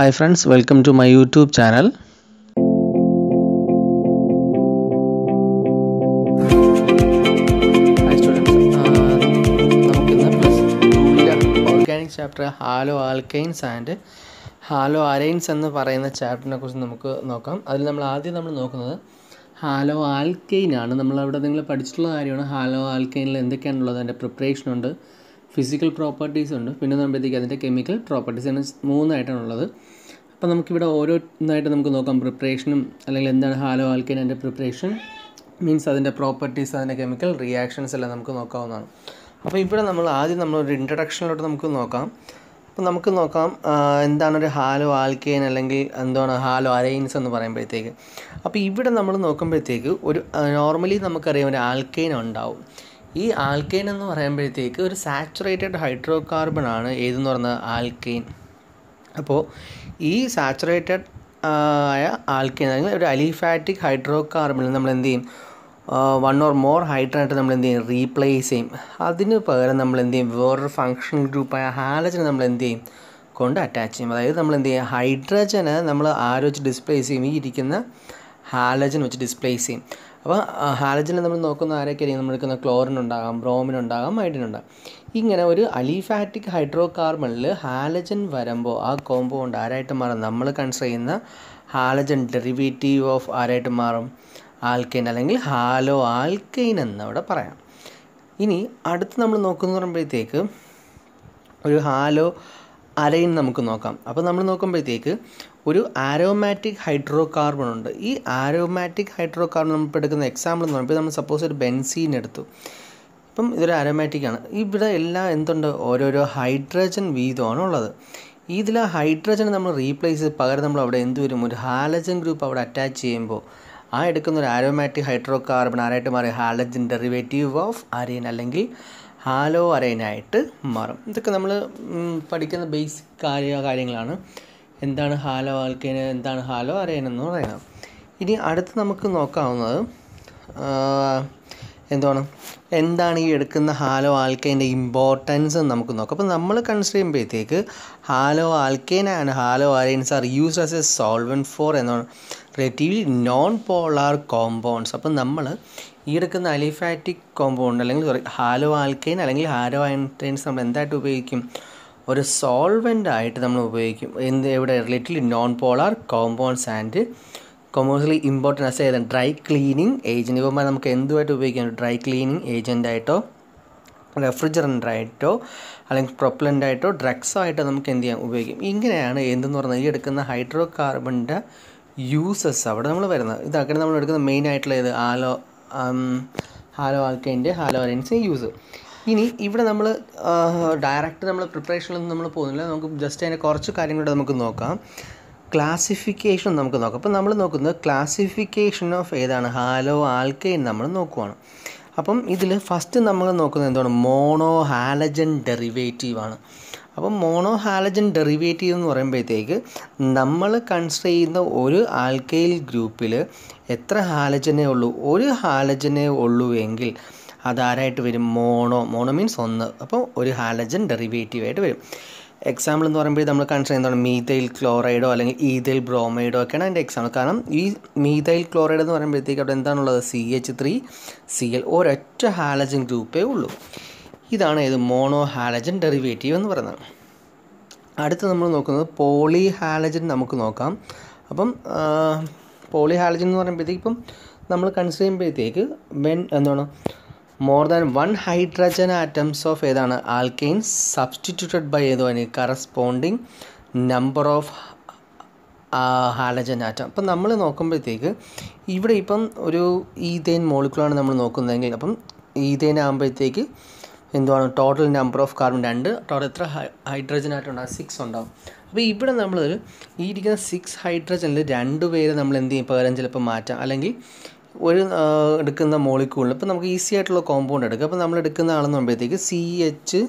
hi friends welcome to my YouTube channel plus organic chapter haloalkanes and haloarenes എന്ന് പറയുന്ന ചാപ്റ്ററിനെ കുറിച്ച് നമുക്ക് നോക്കാം അതിൽ നമ്മൾ ആദ്യം നമ്മൾ നോക്കുന്നത് ഹാലോ ആൽക്കൈൻ ആണ് നമ്മളവിടെ നിങ്ങൾ പഠിച്ചിട്ടുള്ള കാര്യമാണ് ഹാലോ ആൽക്കൈനിൽ എന്തൊക്കെയാണുള്ളത് അതിൻ്റെ പ്രിപ്പറേഷൻ ഉണ്ട് ഫിസിക്കൽ പ്രോപ്പർട്ടീസ് ഉണ്ട് പിന്നെ നോക്കുമ്പോഴത്തേക്ക് അതിൻ്റെ കെമിക്കൽ പ്രോപ്പർട്ടീസ് അങ്ങനെ മൂന്നായിട്ടാണുള്ളത് അപ്പോൾ നമുക്കിവിടെ ഓരോന്നായിട്ട് നമുക്ക് നോക്കാം പ്രിപ്പറേഷനും അല്ലെങ്കിൽ എന്താണ് ഹാലോ ആൽക്കൈൻ അതിൻ്റെ പ്രിപ്പറേഷൻ മീൻസ് അതിൻ്റെ പ്രോപ്പർട്ടീസ് അതിൻ്റെ കെമിക്കൽ റിയാക്ഷൻസ് എല്ലാം നമുക്ക് നോക്കാവുന്നതാണ് അപ്പോൾ ഇവിടെ നമ്മൾ ആദ്യം നമ്മളൊരു ഇൻട്രഡക്ഷനിലോട്ട് നമുക്ക് നോക്കാം അപ്പോൾ നമുക്ക് നോക്കാം എന്താണ് ഒരു ഹാലോ ആൽക്കൈൻ അല്ലെങ്കിൽ എന്താണ് ഹാലോ അലൈൻസ് എന്ന് പറയുമ്പോഴത്തേക്ക് അപ്പോൾ ഇവിടെ നമ്മൾ നോക്കുമ്പോഴത്തേക്ക് ഒരു നോർമലി നമുക്കറിയാം ഒരു ആൽക്കെയിൻ ഉണ്ടാവും ഈ ആൽക്കെയിൻ എന്ന് പറയുമ്പോഴത്തേക്ക് ഒരു സാച്ചുറേറ്റഡ് ഹൈഡ്രോ കാർബൺ ആണ് ഏതെന്ന് പറഞ്ഞാൽ ആൽക്കെയിൻ അപ്പോൾ ഈ സാച്ചുറേറ്റഡ് ആയ ആൽക്കെയിൻ അല്ലെങ്കിൽ ഒരു അലിഫാറ്റിക് ഹൈഡ്രോ കാർബണിൽ നമ്മൾ എന്ത് ചെയ്യും വൺ ഓർ മോർ ഹൈഡ്രനായിട്ട് നമ്മൾ എന്ത് ചെയ്യും റീപ്ലേസ് ചെയ്യും അതിന് പകരം നമ്മൾ എന്ത് ചെയ്യും വേറൊരു ഫങ്ഷണൽ ഗ്രൂപ്പായ ഹാലജനെ നമ്മൾ എന്ത് ചെയ്യും കൊണ്ട് അറ്റാച്ച് ചെയ്യും അതായത് നമ്മൾ എന്ത് ചെയ്യും ഹൈഡ്രജനെ നമ്മൾ ആര് വെച്ച് ഡിസ്പ്ലേസ് ചെയ്യും ഈ ഇരിക്കുന്ന ഹാലജൻ വെച്ച് ഡിസ്പ്ലേസ് ചെയ്യും അപ്പോൾ ഹാലജനെ നമ്മൾ നോക്കുന്ന ആരൊക്കെ ആയിരിക്കും നമ്മൾ എടുക്കുന്ന ക്ലോറിൻ ഉണ്ടാകാം ബ്രോമിൻ ഉണ്ടാകാം മൈഡിൻ ഉണ്ടാകാം ഇങ്ങനെ ഒരു അലിഫാറ്റിക് ഹൈഡ്രോ കാർബണിൽ ഹാലജൻ വരുമ്പോൾ ആ കോമ്പൗണ്ട് ആരായിട്ട് മാറും നമ്മൾ കൺസർ ചെയ്യുന്ന ഹാലജൻ ഡെറിവേറ്റീവ് ഓഫ് ആരായിട്ട് മാറും ആൽക്കൈൻ അല്ലെങ്കിൽ ഹാലോ ആൽക്കൈൻ എന്നവിടെ പറയാം ഇനി അടുത്ത് നമ്മൾ നോക്കുന്ന പറയുമ്പോഴത്തേക്ക് ഒരു ഹാലോ അരയിൻ നമുക്ക് നോക്കാം അപ്പോൾ നമ്മൾ നോക്കുമ്പോഴത്തേക്ക് ഒരു ആരോമാറ്റിക് ഹൈഡ്രോ കാർബൺ ഉണ്ട് ഈ ആരോമാറ്റിക് ഹൈഡ്രോ കാർബൺ നമുക്ക് എടുക്കുന്ന എക്സാമ്പിൾ എന്ന് പറയുമ്പോൾ നമ്മൾ സപ്പോസ് ഒരു ബെൻസീൻ എടുത്തു ഇപ്പം ഇതൊരു ആണ് ഇവിടെ എല്ലാം എന്തുണ്ട് ഓരോരോ ഹൈഡ്രജൻ വീതമാണ് ഉള്ളത് ഇതിൽ ആ ഹൈഡ്രജൻ നമ്മൾ റീപ്ലേസ് ചെയ്ത് പകരം നമ്മൾ അവിടെ എന്ത് വരും ഒരു ഹാലജൻ ഗ്രൂപ്പ് അവിടെ അറ്റാച്ച് ചെയ്യുമ്പോൾ ആ എടുക്കുന്ന ഒരു ആരോമാറ്റിക് ഹൈഡ്രോ കാർബൺ ആരായിട്ട് മാറി ഹാലജൻ ഡെറിവേറ്റീവ് ഓഫ് അരയൻ അല്ലെങ്കിൽ ഹാലോ അരയനായിട്ട് മാറും ഇതൊക്കെ നമ്മൾ പഠിക്കുന്ന ബേസിക് കാര്യ കാര്യങ്ങളാണ് എന്താണ് ഹാലോ ആൽക്കേന് എന്താണ് ഹാലോ അരയൻ എന്ന് പറയുന്നത് ഇനി അടുത്ത് നമുക്ക് നോക്കാവുന്നത് എന്താണ് എന്താണ് ഈ എടുക്കുന്ന ഹാലോ ആൽക്കൈൻ്റെ ഇമ്പോർട്ടൻസ് നമുക്ക് നോക്കാം അപ്പോൾ നമ്മൾ കൺസിഡർ ചെയ്യുമ്പോഴത്തേക്ക് haloalkane and haloarenes are used as a solvent for എന്നാണ് റിലേറ്റീവ്ലി നോൺ പോളാർ കോമ്പൗണ്ട്സ് അപ്പം നമ്മൾ ഈ എടുക്കുന്ന അലിഫാറ്റിക് കോമ്പൗണ്ട് അല്ലെങ്കിൽ സോറി ഹാലോ ആൽക്കൈൻ അല്ലെങ്കിൽ ഹാലോ ആൻറ്റൈൻസ് നമ്മൾ എന്തായിട്ട് ഉപയോഗിക്കും ഒരു സോൾവൻ്റ് ആയിട്ട് നമ്മൾ ഉപയോഗിക്കും എന്ത് ഇവിടെ relatively non polar compounds and commercially important as ചെയ്താൽ ഡ്രൈ ക്ലീനിങ് ഏജൻറ്റ് ഇവന്മാർ നമുക്ക് എന്തുമായിട്ട് ഉപയോഗിക്കാം ഡ്രൈ ക്ലീനിങ് ഏജൻറ്റായിട്ടോ റെഫ്രിജറൻ്റായിട്ടോ അല്ലെങ്കിൽ പ്രൊപ്ലൻ്റായിട്ടോ ഡ്രഗ്സോ ആയിട്ടോ നമുക്ക് എന്ത് ചെയ്യാം ഉപയോഗിക്കും ഇങ്ങനെയാണ് എന്തെന്ന് പറഞ്ഞാൽ ഈ എടുക്കുന്ന ഹൈഡ്രോ കാർബണിൻ്റെ യൂസസ് അവിടെ നമ്മൾ വരുന്നത് ഇതാക്കണ നമ്മൾ എടുക്കുന്ന മെയിൻ ആയിട്ടുള്ള ഇത് ആലോ ഹാലോ ആൽക്കൈൻ്റെ ഹാലോ അലയൻസ് യൂസ് ഇനി ഇവിടെ നമ്മൾ ഡയറക്റ്റ് നമ്മൾ പ്രിപ്പറേഷനിലൊന്നും നമ്മൾ പോകുന്നില്ല നമുക്ക് ജസ്റ്റ് അതിൻ്റെ കുറച്ച് കാര്യങ്ങളൂടെ നമുക്ക് നോക്കാം ക്ലാസിഫിക്കേഷൻ നമുക്ക് നോക്കാം അപ്പം നമ്മൾ നോക്കുന്നത് ക്ലാസിഫിക്കേഷൻ ഓഫ് ഏതാണ് ഹാലോ ആൽക്കൈൻ നമ്മൾ നോക്കുവാണ് അപ്പം ഇതിൽ ഫസ്റ്റ് നമ്മൾ നോക്കുന്നത് എന്താണ് മോണോ ഹാലജൻ ഡെറിവേറ്റീവാണ് അപ്പം മോണോ ഹാലജൻ ഡെറിവേറ്റീവ് എന്ന് പറയുമ്പോഴത്തേക്ക് നമ്മൾ കൺസിഡർ ചെയ്യുന്ന ഒരു ആൽക്കൈൽ ഗ്രൂപ്പിൽ എത്ര ഹാലജനേ ഉള്ളൂ ഒരു ഹാലജനേ ഉള്ളൂ എങ്കിൽ അതാരായിട്ട് വരും മോണോ മോണോ മീൻസ് ഒന്ന് അപ്പോൾ ഒരു ഹാലജൻ ഡെറിവേറ്റീവായിട്ട് വരും എക്സാമ്പിൾ എന്ന് പറയുമ്പോൾ നമ്മൾ കൺസിഡർ ചെയ്യുന്നതാണ് മീതൈൽ ക്ലോറൈഡോ അല്ലെങ്കിൽ ഈതൈൽ ബ്രോമൈഡോ ഒക്കെയാണ് അതിൻ്റെ എക്സാമ്പിൾ കാരണം ഈ മീതൈൽ ക്ലോറൈഡ് എന്ന് പറയുമ്പോഴത്തേക്ക് അവിടെ എന്താണുള്ളത് C H three C L ഒരൊറ്റ ഹാലജൻ ഗ്രൂപ്പേ ഉള്ളൂ ഇതാണ് ഏത് മോണോ ഹാലജൻ ഡെറിവേറ്റീവ് എന്ന് പറയുന്നത് അടുത്ത് നമ്മൾ നോക്കുന്നത് പോളി ഹാലജൻ നമുക്ക് നോക്കാം അപ്പം പോളി ഹാലജൻ എന്ന് പറയുമ്പോഴത്തേക്ക് ഇപ്പം നമ്മൾ കൺസിഡർ ചെയ്യുമ്പോഴത്തേക്ക് വെൻ എന്താണ് more than one hydrogen atoms of ഏതാണ് ആൽക്കെയിൻ സബ്സ്റ്റിറ്റ്യൂട്ടഡ് ബൈ ഏതോ അതിന് corresponding number of halogen atom അപ്പം നമ്മൾ നോക്കുമ്പോഴത്തേക്ക് ഇവിടെ ഇപ്പം ഒരു ഈതേൻ മോളിക്കുളാണ് നമ്മൾ നോക്കുന്നതെങ്കിൽ അപ്പം ഈതേൻ ആകുമ്പോഴത്തേക്ക് എന്തുവാണ് ടോട്ടൽ നമ്പർ ഓഫ് കാർബൺ രണ്ട് ടോട്ടൽ എത്ര ഹൈഡ്രജൻ ആറ്റം ഉണ്ടാകും സിക്സ് ഉണ്ടാകും അപ്പോൾ ഇവിടെ നമ്മൾ ഈ ഇരിക്കുന്ന സിക്സ് ഹൈഡ്രജനിൽ രണ്ട് പേര് നമ്മൾ എന്ത് ചെയ്യും പകരം ചിലപ്പോൾ മാറ്റാം അല്ലെങ്കിൽ ഒരു എടുക്കുന്ന മോളിക്കൂളിൽ ഇപ്പം നമുക്ക് ഈസി ആയിട്ടുള്ള കോമ്പൗണ്ട് എടുക്കാം അപ്പോൾ നമ്മൾ എടുക്കുന്ന ആളെന്ന് പറയുമ്പോഴത്തേക്ക് സി എച്ച്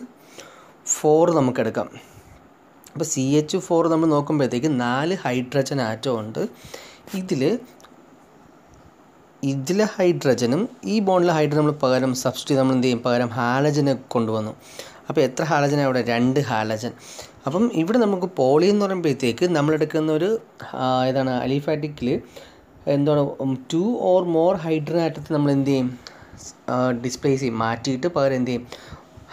ഫോർ നമുക്കെടുക്കാം അപ്പോൾ സി എച്ച് ഫോർ നമ്മൾ നോക്കുമ്പോഴത്തേക്ക് നാല് ഹൈഡ്രജൻ ആറ്റം ഉണ്ട് ഇതിൽ ഇതിലെ ഹൈഡ്രജനും ഈ ബോണ്ടിലെ ഹൈഡ്രജൻ നമ്മൾ പകരം സബ്സ്റ്റി നമ്മൾ എന്ത് ചെയ്യും പകരം ഹാലജനെ കൊണ്ടുവന്നു അപ്പോൾ എത്ര ഹാലജന അവിടെ രണ്ട് ഹാലജൻ അപ്പം ഇവിടെ നമുക്ക് പോളി എന്ന് പറയുമ്പോഴത്തേക്ക് നമ്മളെടുക്കുന്ന ഒരു ഇതാണ് അലിഫാറ്റിക്കിൽ എന്താണ് ടു ഓർ മോർ ഹൈഡ്രജൻ ആറ്റത്തെ നമ്മൾ എന്ത് ചെയ്യും ഡിസ്പ്ലേസ് ചെയ്യും മാറ്റിയിട്ട് പകരം എന്ത് ചെയ്യും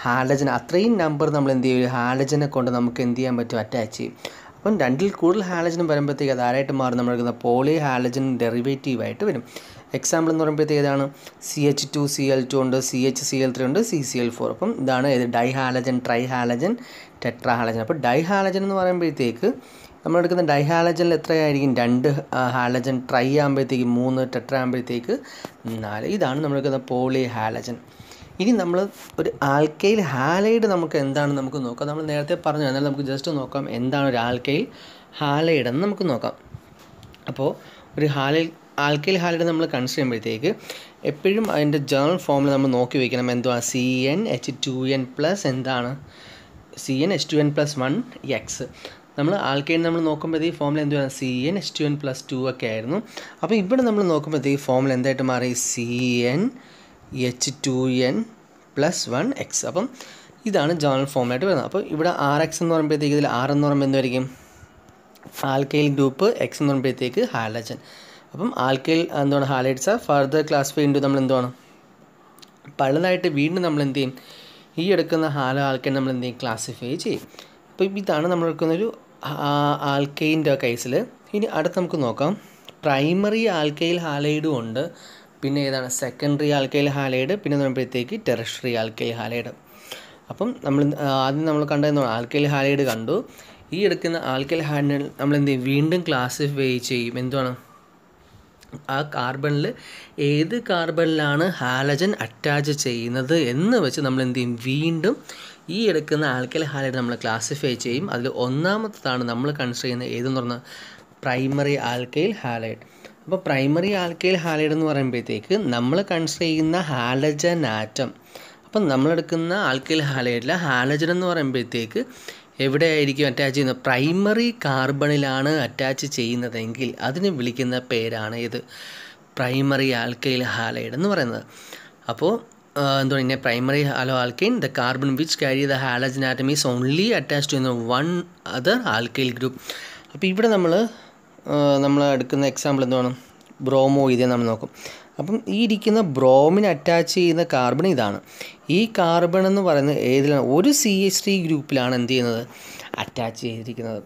ഹാലജൻ അത്രയും നമ്പർ നമ്മൾ എന്ത് ചെയ്യും ഹാലജനെ കൊണ്ട് നമുക്ക് എന്ത് ചെയ്യാൻ പറ്റും അറ്റാച്ച് ചെയ്യും അപ്പം രണ്ടിൽ കൂടുതൽ ഹാലജനും വരുമ്പോഴത്തേക്ക് അത് ആരായിട്ട് മാറും നമ്മൾ പോളി ഹാലജൻ ഡെറിവേറ്റീവ് ആയിട്ട് വരും എക്സാമ്പിൾ എന്ന് പറയുമ്പോഴത്തേക്ക് ഏതാണ് C H two C L two ഉണ്ട് C H C L three ഉണ്ട് സി സി എൽ ഫോർ അപ്പം ഇതാണ് ഏത് di halogen tri halogen tetra halogen അപ്പോൾ ഡൈ ഹാലജൻ എന്ന് പറയുമ്പോഴത്തേക്ക് നമ്മളെടുക്കുന്ന ഡൈഹാലജനിൽ എത്രയായിരിക്കും രണ്ട് ഹാലജൻ ട്രൈ ആകുമ്പോഴത്തേക്ക് മൂന്ന് ടെട്ര ആകുമ്പോഴത്തേക്ക് നാല് ഇതാണ് നമ്മളെടുക്കുന്ന പോളി ഹാലജൻ ഇനി നമ്മൾ ഒരു ആൽക്കൈൽ ഹാലൈഡ് നമുക്ക് എന്താണ് നമുക്ക് നോക്കാം നമ്മൾ നേരത്തെ പറഞ്ഞു എന്നാൽ നമുക്ക് ജസ്റ്റ് നോക്കാം എന്താണ് ഒരു ആൽക്കൈൽ ഹാലൈഡ് എന്ന് നമുക്ക് നോക്കാം അപ്പോൾ ഒരു ഹാലൈൽ ആൽക്കൈൽ ഹാലൈഡ് നമ്മൾ കൺസിഡർ ചെയ്യുമ്പോഴത്തേക്ക് എപ്പോഴും അതിൻ്റെ ജേണൽ ഫോമിൽ നമ്മൾ നോക്കി വയ്ക്കണം എന്തുവാ C N H two N plus എന്താണ് C N H two N plus one X നമ്മൾ ആൽക്കൈൻ നമ്മൾ നോക്കുമ്പോഴത്തേ ഫോമിൽ വേണം C N S two N plus two ഒക്കെ ആയിരുന്നു അപ്പോൾ ഇവിടെ നമ്മൾ നോക്കുമ്പോഴത്തേ ഫോമിൽ എന്തായിട്ട് മാറി C N H two N plus one X അപ്പം ഇതാണ് ജേണൽ ഫോമിലായിട്ട് വരുന്നത് അപ്പോൾ ഇവിടെ ആർ എക്സ് എന്ന് പറയുമ്പോഴത്തേക്ക് ഇതിൽ ആർ എന്ന് പറയുമ്പോൾ എന്തായിരിക്കും ആൽക്കൈൽ ഗ്രൂപ്പ് എക്സ് എന്ന് പറയുമ്പോഴത്തേക്ക് ഹാലജൻ അപ്പം ആൽക്കൈൽ എന്താണ് ഹാലൈറ്റ്സ് ഫർദർ ക്ലാസിഫൈ ഇൻറ്റു നമ്മൾ എന്തുവാണ് പലതായിട്ട് വീണ്ടും നമ്മൾ എന്ത് ചെയ്യും ഈ എടുക്കുന്ന ഹാല ആൽക്കൈൻ നമ്മൾ എന്ത് ചെയ്യും ക്ലാസിഫൈ ചെയ്യും അപ്പോൾ ഇതാണ് നമ്മൾ എടുക്കുന്നൊരു ആൽക്കൈൻ്റെ കേസിൽ ഇനി അടുത്ത് നമുക്ക് നോക്കാം പ്രൈമറി ആൽക്കൈൽ ഹാലൈഡും ഉണ്ട് പിന്നെ ഏതാണ് സെക്കൻഡറി ആൽക്കൈൽ ഹാലൈഡ് പിന്നെ പറയുമ്പോഴത്തേക്ക് ടെറസ്ട്രി ആൽക്കൈൽ ഹാലൈഡ് അപ്പം നമ്മൾ ആദ്യം നമ്മൾ കണ്ടതെന്ന് ആൽക്കൈൽ ഹാലൈഡ് കണ്ടു ഈ എടുക്കുന്ന ആൽക്കൈൽ ഹാലൈഡ് നമ്മൾ എന്ത് ചെയ്യും വീണ്ടും ക്ലാസിഫൈ ചെയ്യും എന്തുവാണ് ആ കാർബണിൽ ഏത് കാർബണിലാണ് ഹാലജൻ അറ്റാച്ച് ചെയ്യുന്നത് എന്ന് വെച്ച് നമ്മൾ എന്ത് ചെയ്യും വീണ്ടും ഈ എടുക്കുന്ന ആൽക്കൽ ഹാലൈഡ് നമ്മൾ ക്ലാസിഫൈ ചെയ്യും അതിൽ ഒന്നാമത്തതാണ് നമ്മൾ കൺസിഡർ ചെയ്യുന്ന ഏതെന്ന് പറഞ്ഞാൽ പ്രൈമറി ആൽക്കൈൽ ഹാലൈഡ് അപ്പോൾ പ്രൈമറി ആൽക്കൈൽ ഹാലൈഡ് എന്ന് പറയുമ്പോഴത്തേക്ക് നമ്മൾ കൺസിഡർ ചെയ്യുന്ന ഹാലജൻ ആറ്റം അപ്പം നമ്മളെടുക്കുന്ന ആൽക്കൈൽ ഹാലൈഡിലെ ഹാലജൻ എന്ന് പറയുമ്പോഴത്തേക്ക് എവിടെയായിരിക്കും അറ്റാച്ച് ചെയ്യുന്നത് പ്രൈമറി കാർബണിലാണ് അറ്റാച്ച് ചെയ്യുന്നതെങ്കിൽ അതിനെ വിളിക്കുന്ന പേരാണ് ഇത് പ്രൈമറി ആൽക്കൈൽ ഹാലൈഡ് എന്ന് പറയുന്നത് അപ്പോൾ uh, primary haloalkane the carbon which which the the halogen atom only only attached to one other alkyl അപ്പോൾ ഇവിടെ നമ്മൾ നമ്മൾ എടുക്കുന്ന എക്സാമ്പിൾ എന്താണ് ബ്രോമോ ഇതേ നമ്മൾ നോക്കും അപ്പം ഈ ഇരിക്കുന്ന ബ്രോമിന് അറ്റാച്ച് ചെയ്യുന്ന കാർബൺ ഇതാണ് ഈ കാർബൺ എന്ന് പറയുന്നത് ഏതിലാണ് ഒരു സി എച്ച് ടി ഗ്രൂപ്പിലാണ് എന്ത് ചെയ്യുന്നത് അറ്റാച്ച് ചെയ്തിരിക്കുന്നത്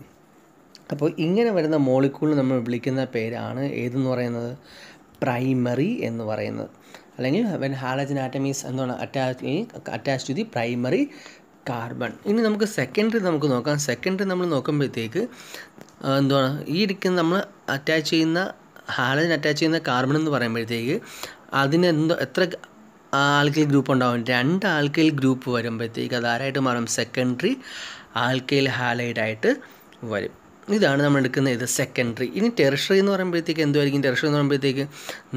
അപ്പോൾ ഇങ്ങനെ വരുന്ന മോളിക്കൂളിന് നമ്മൾ വിളിക്കുന്ന പേരാണ് ഏതെന്ന് പറയുന്നത് പ്രൈമറി എന്ന് പറയുന്നത് അല്ലെങ്കിൽ വെൻ ഹാലജൻ ആറ്റമീസ് എന്താണ് attach attach to the primary carbon ഇനി നമുക്ക് സെക്കൻഡറി നമുക്ക് നോക്കാം സെക്കൻഡറി നമ്മൾ നോക്കുമ്പോഴത്തേക്ക് എന്താണ് ഈ ഇരിക്കുന്ന നമ്മൾ അറ്റാച്ച് ചെയ്യുന്ന ഹാലജൻ അറ്റാച്ച് ചെയ്യുന്ന കാർബൺ എന്ന് പറയുമ്പോഴത്തേക്ക് അതിന് എന്തോ എത്ര ആൽക്കൈൽ ഗ്രൂപ്പ് ഉണ്ടാവും രണ്ട് ആൽക്കൈൽ ഗ്രൂപ്പ് വരുമ്പോഴത്തേക്ക് അത് ആരായിട്ട് മാറും സെക്കൻഡറി ആൽക്കൈൽ ഹാലൈഡായിട്ട് വരും ഇതാണ് നമ്മൾ എടുക്കുന്ന ഇത് സെക്കൻഡറി ഇനി ടെറിഷറി എന്ന് പറയുമ്പോഴത്തേക്ക് എന്തുമായിരിക്കും ടെറിഷറി എന്ന് പറയുമ്പോഴത്തേക്ക്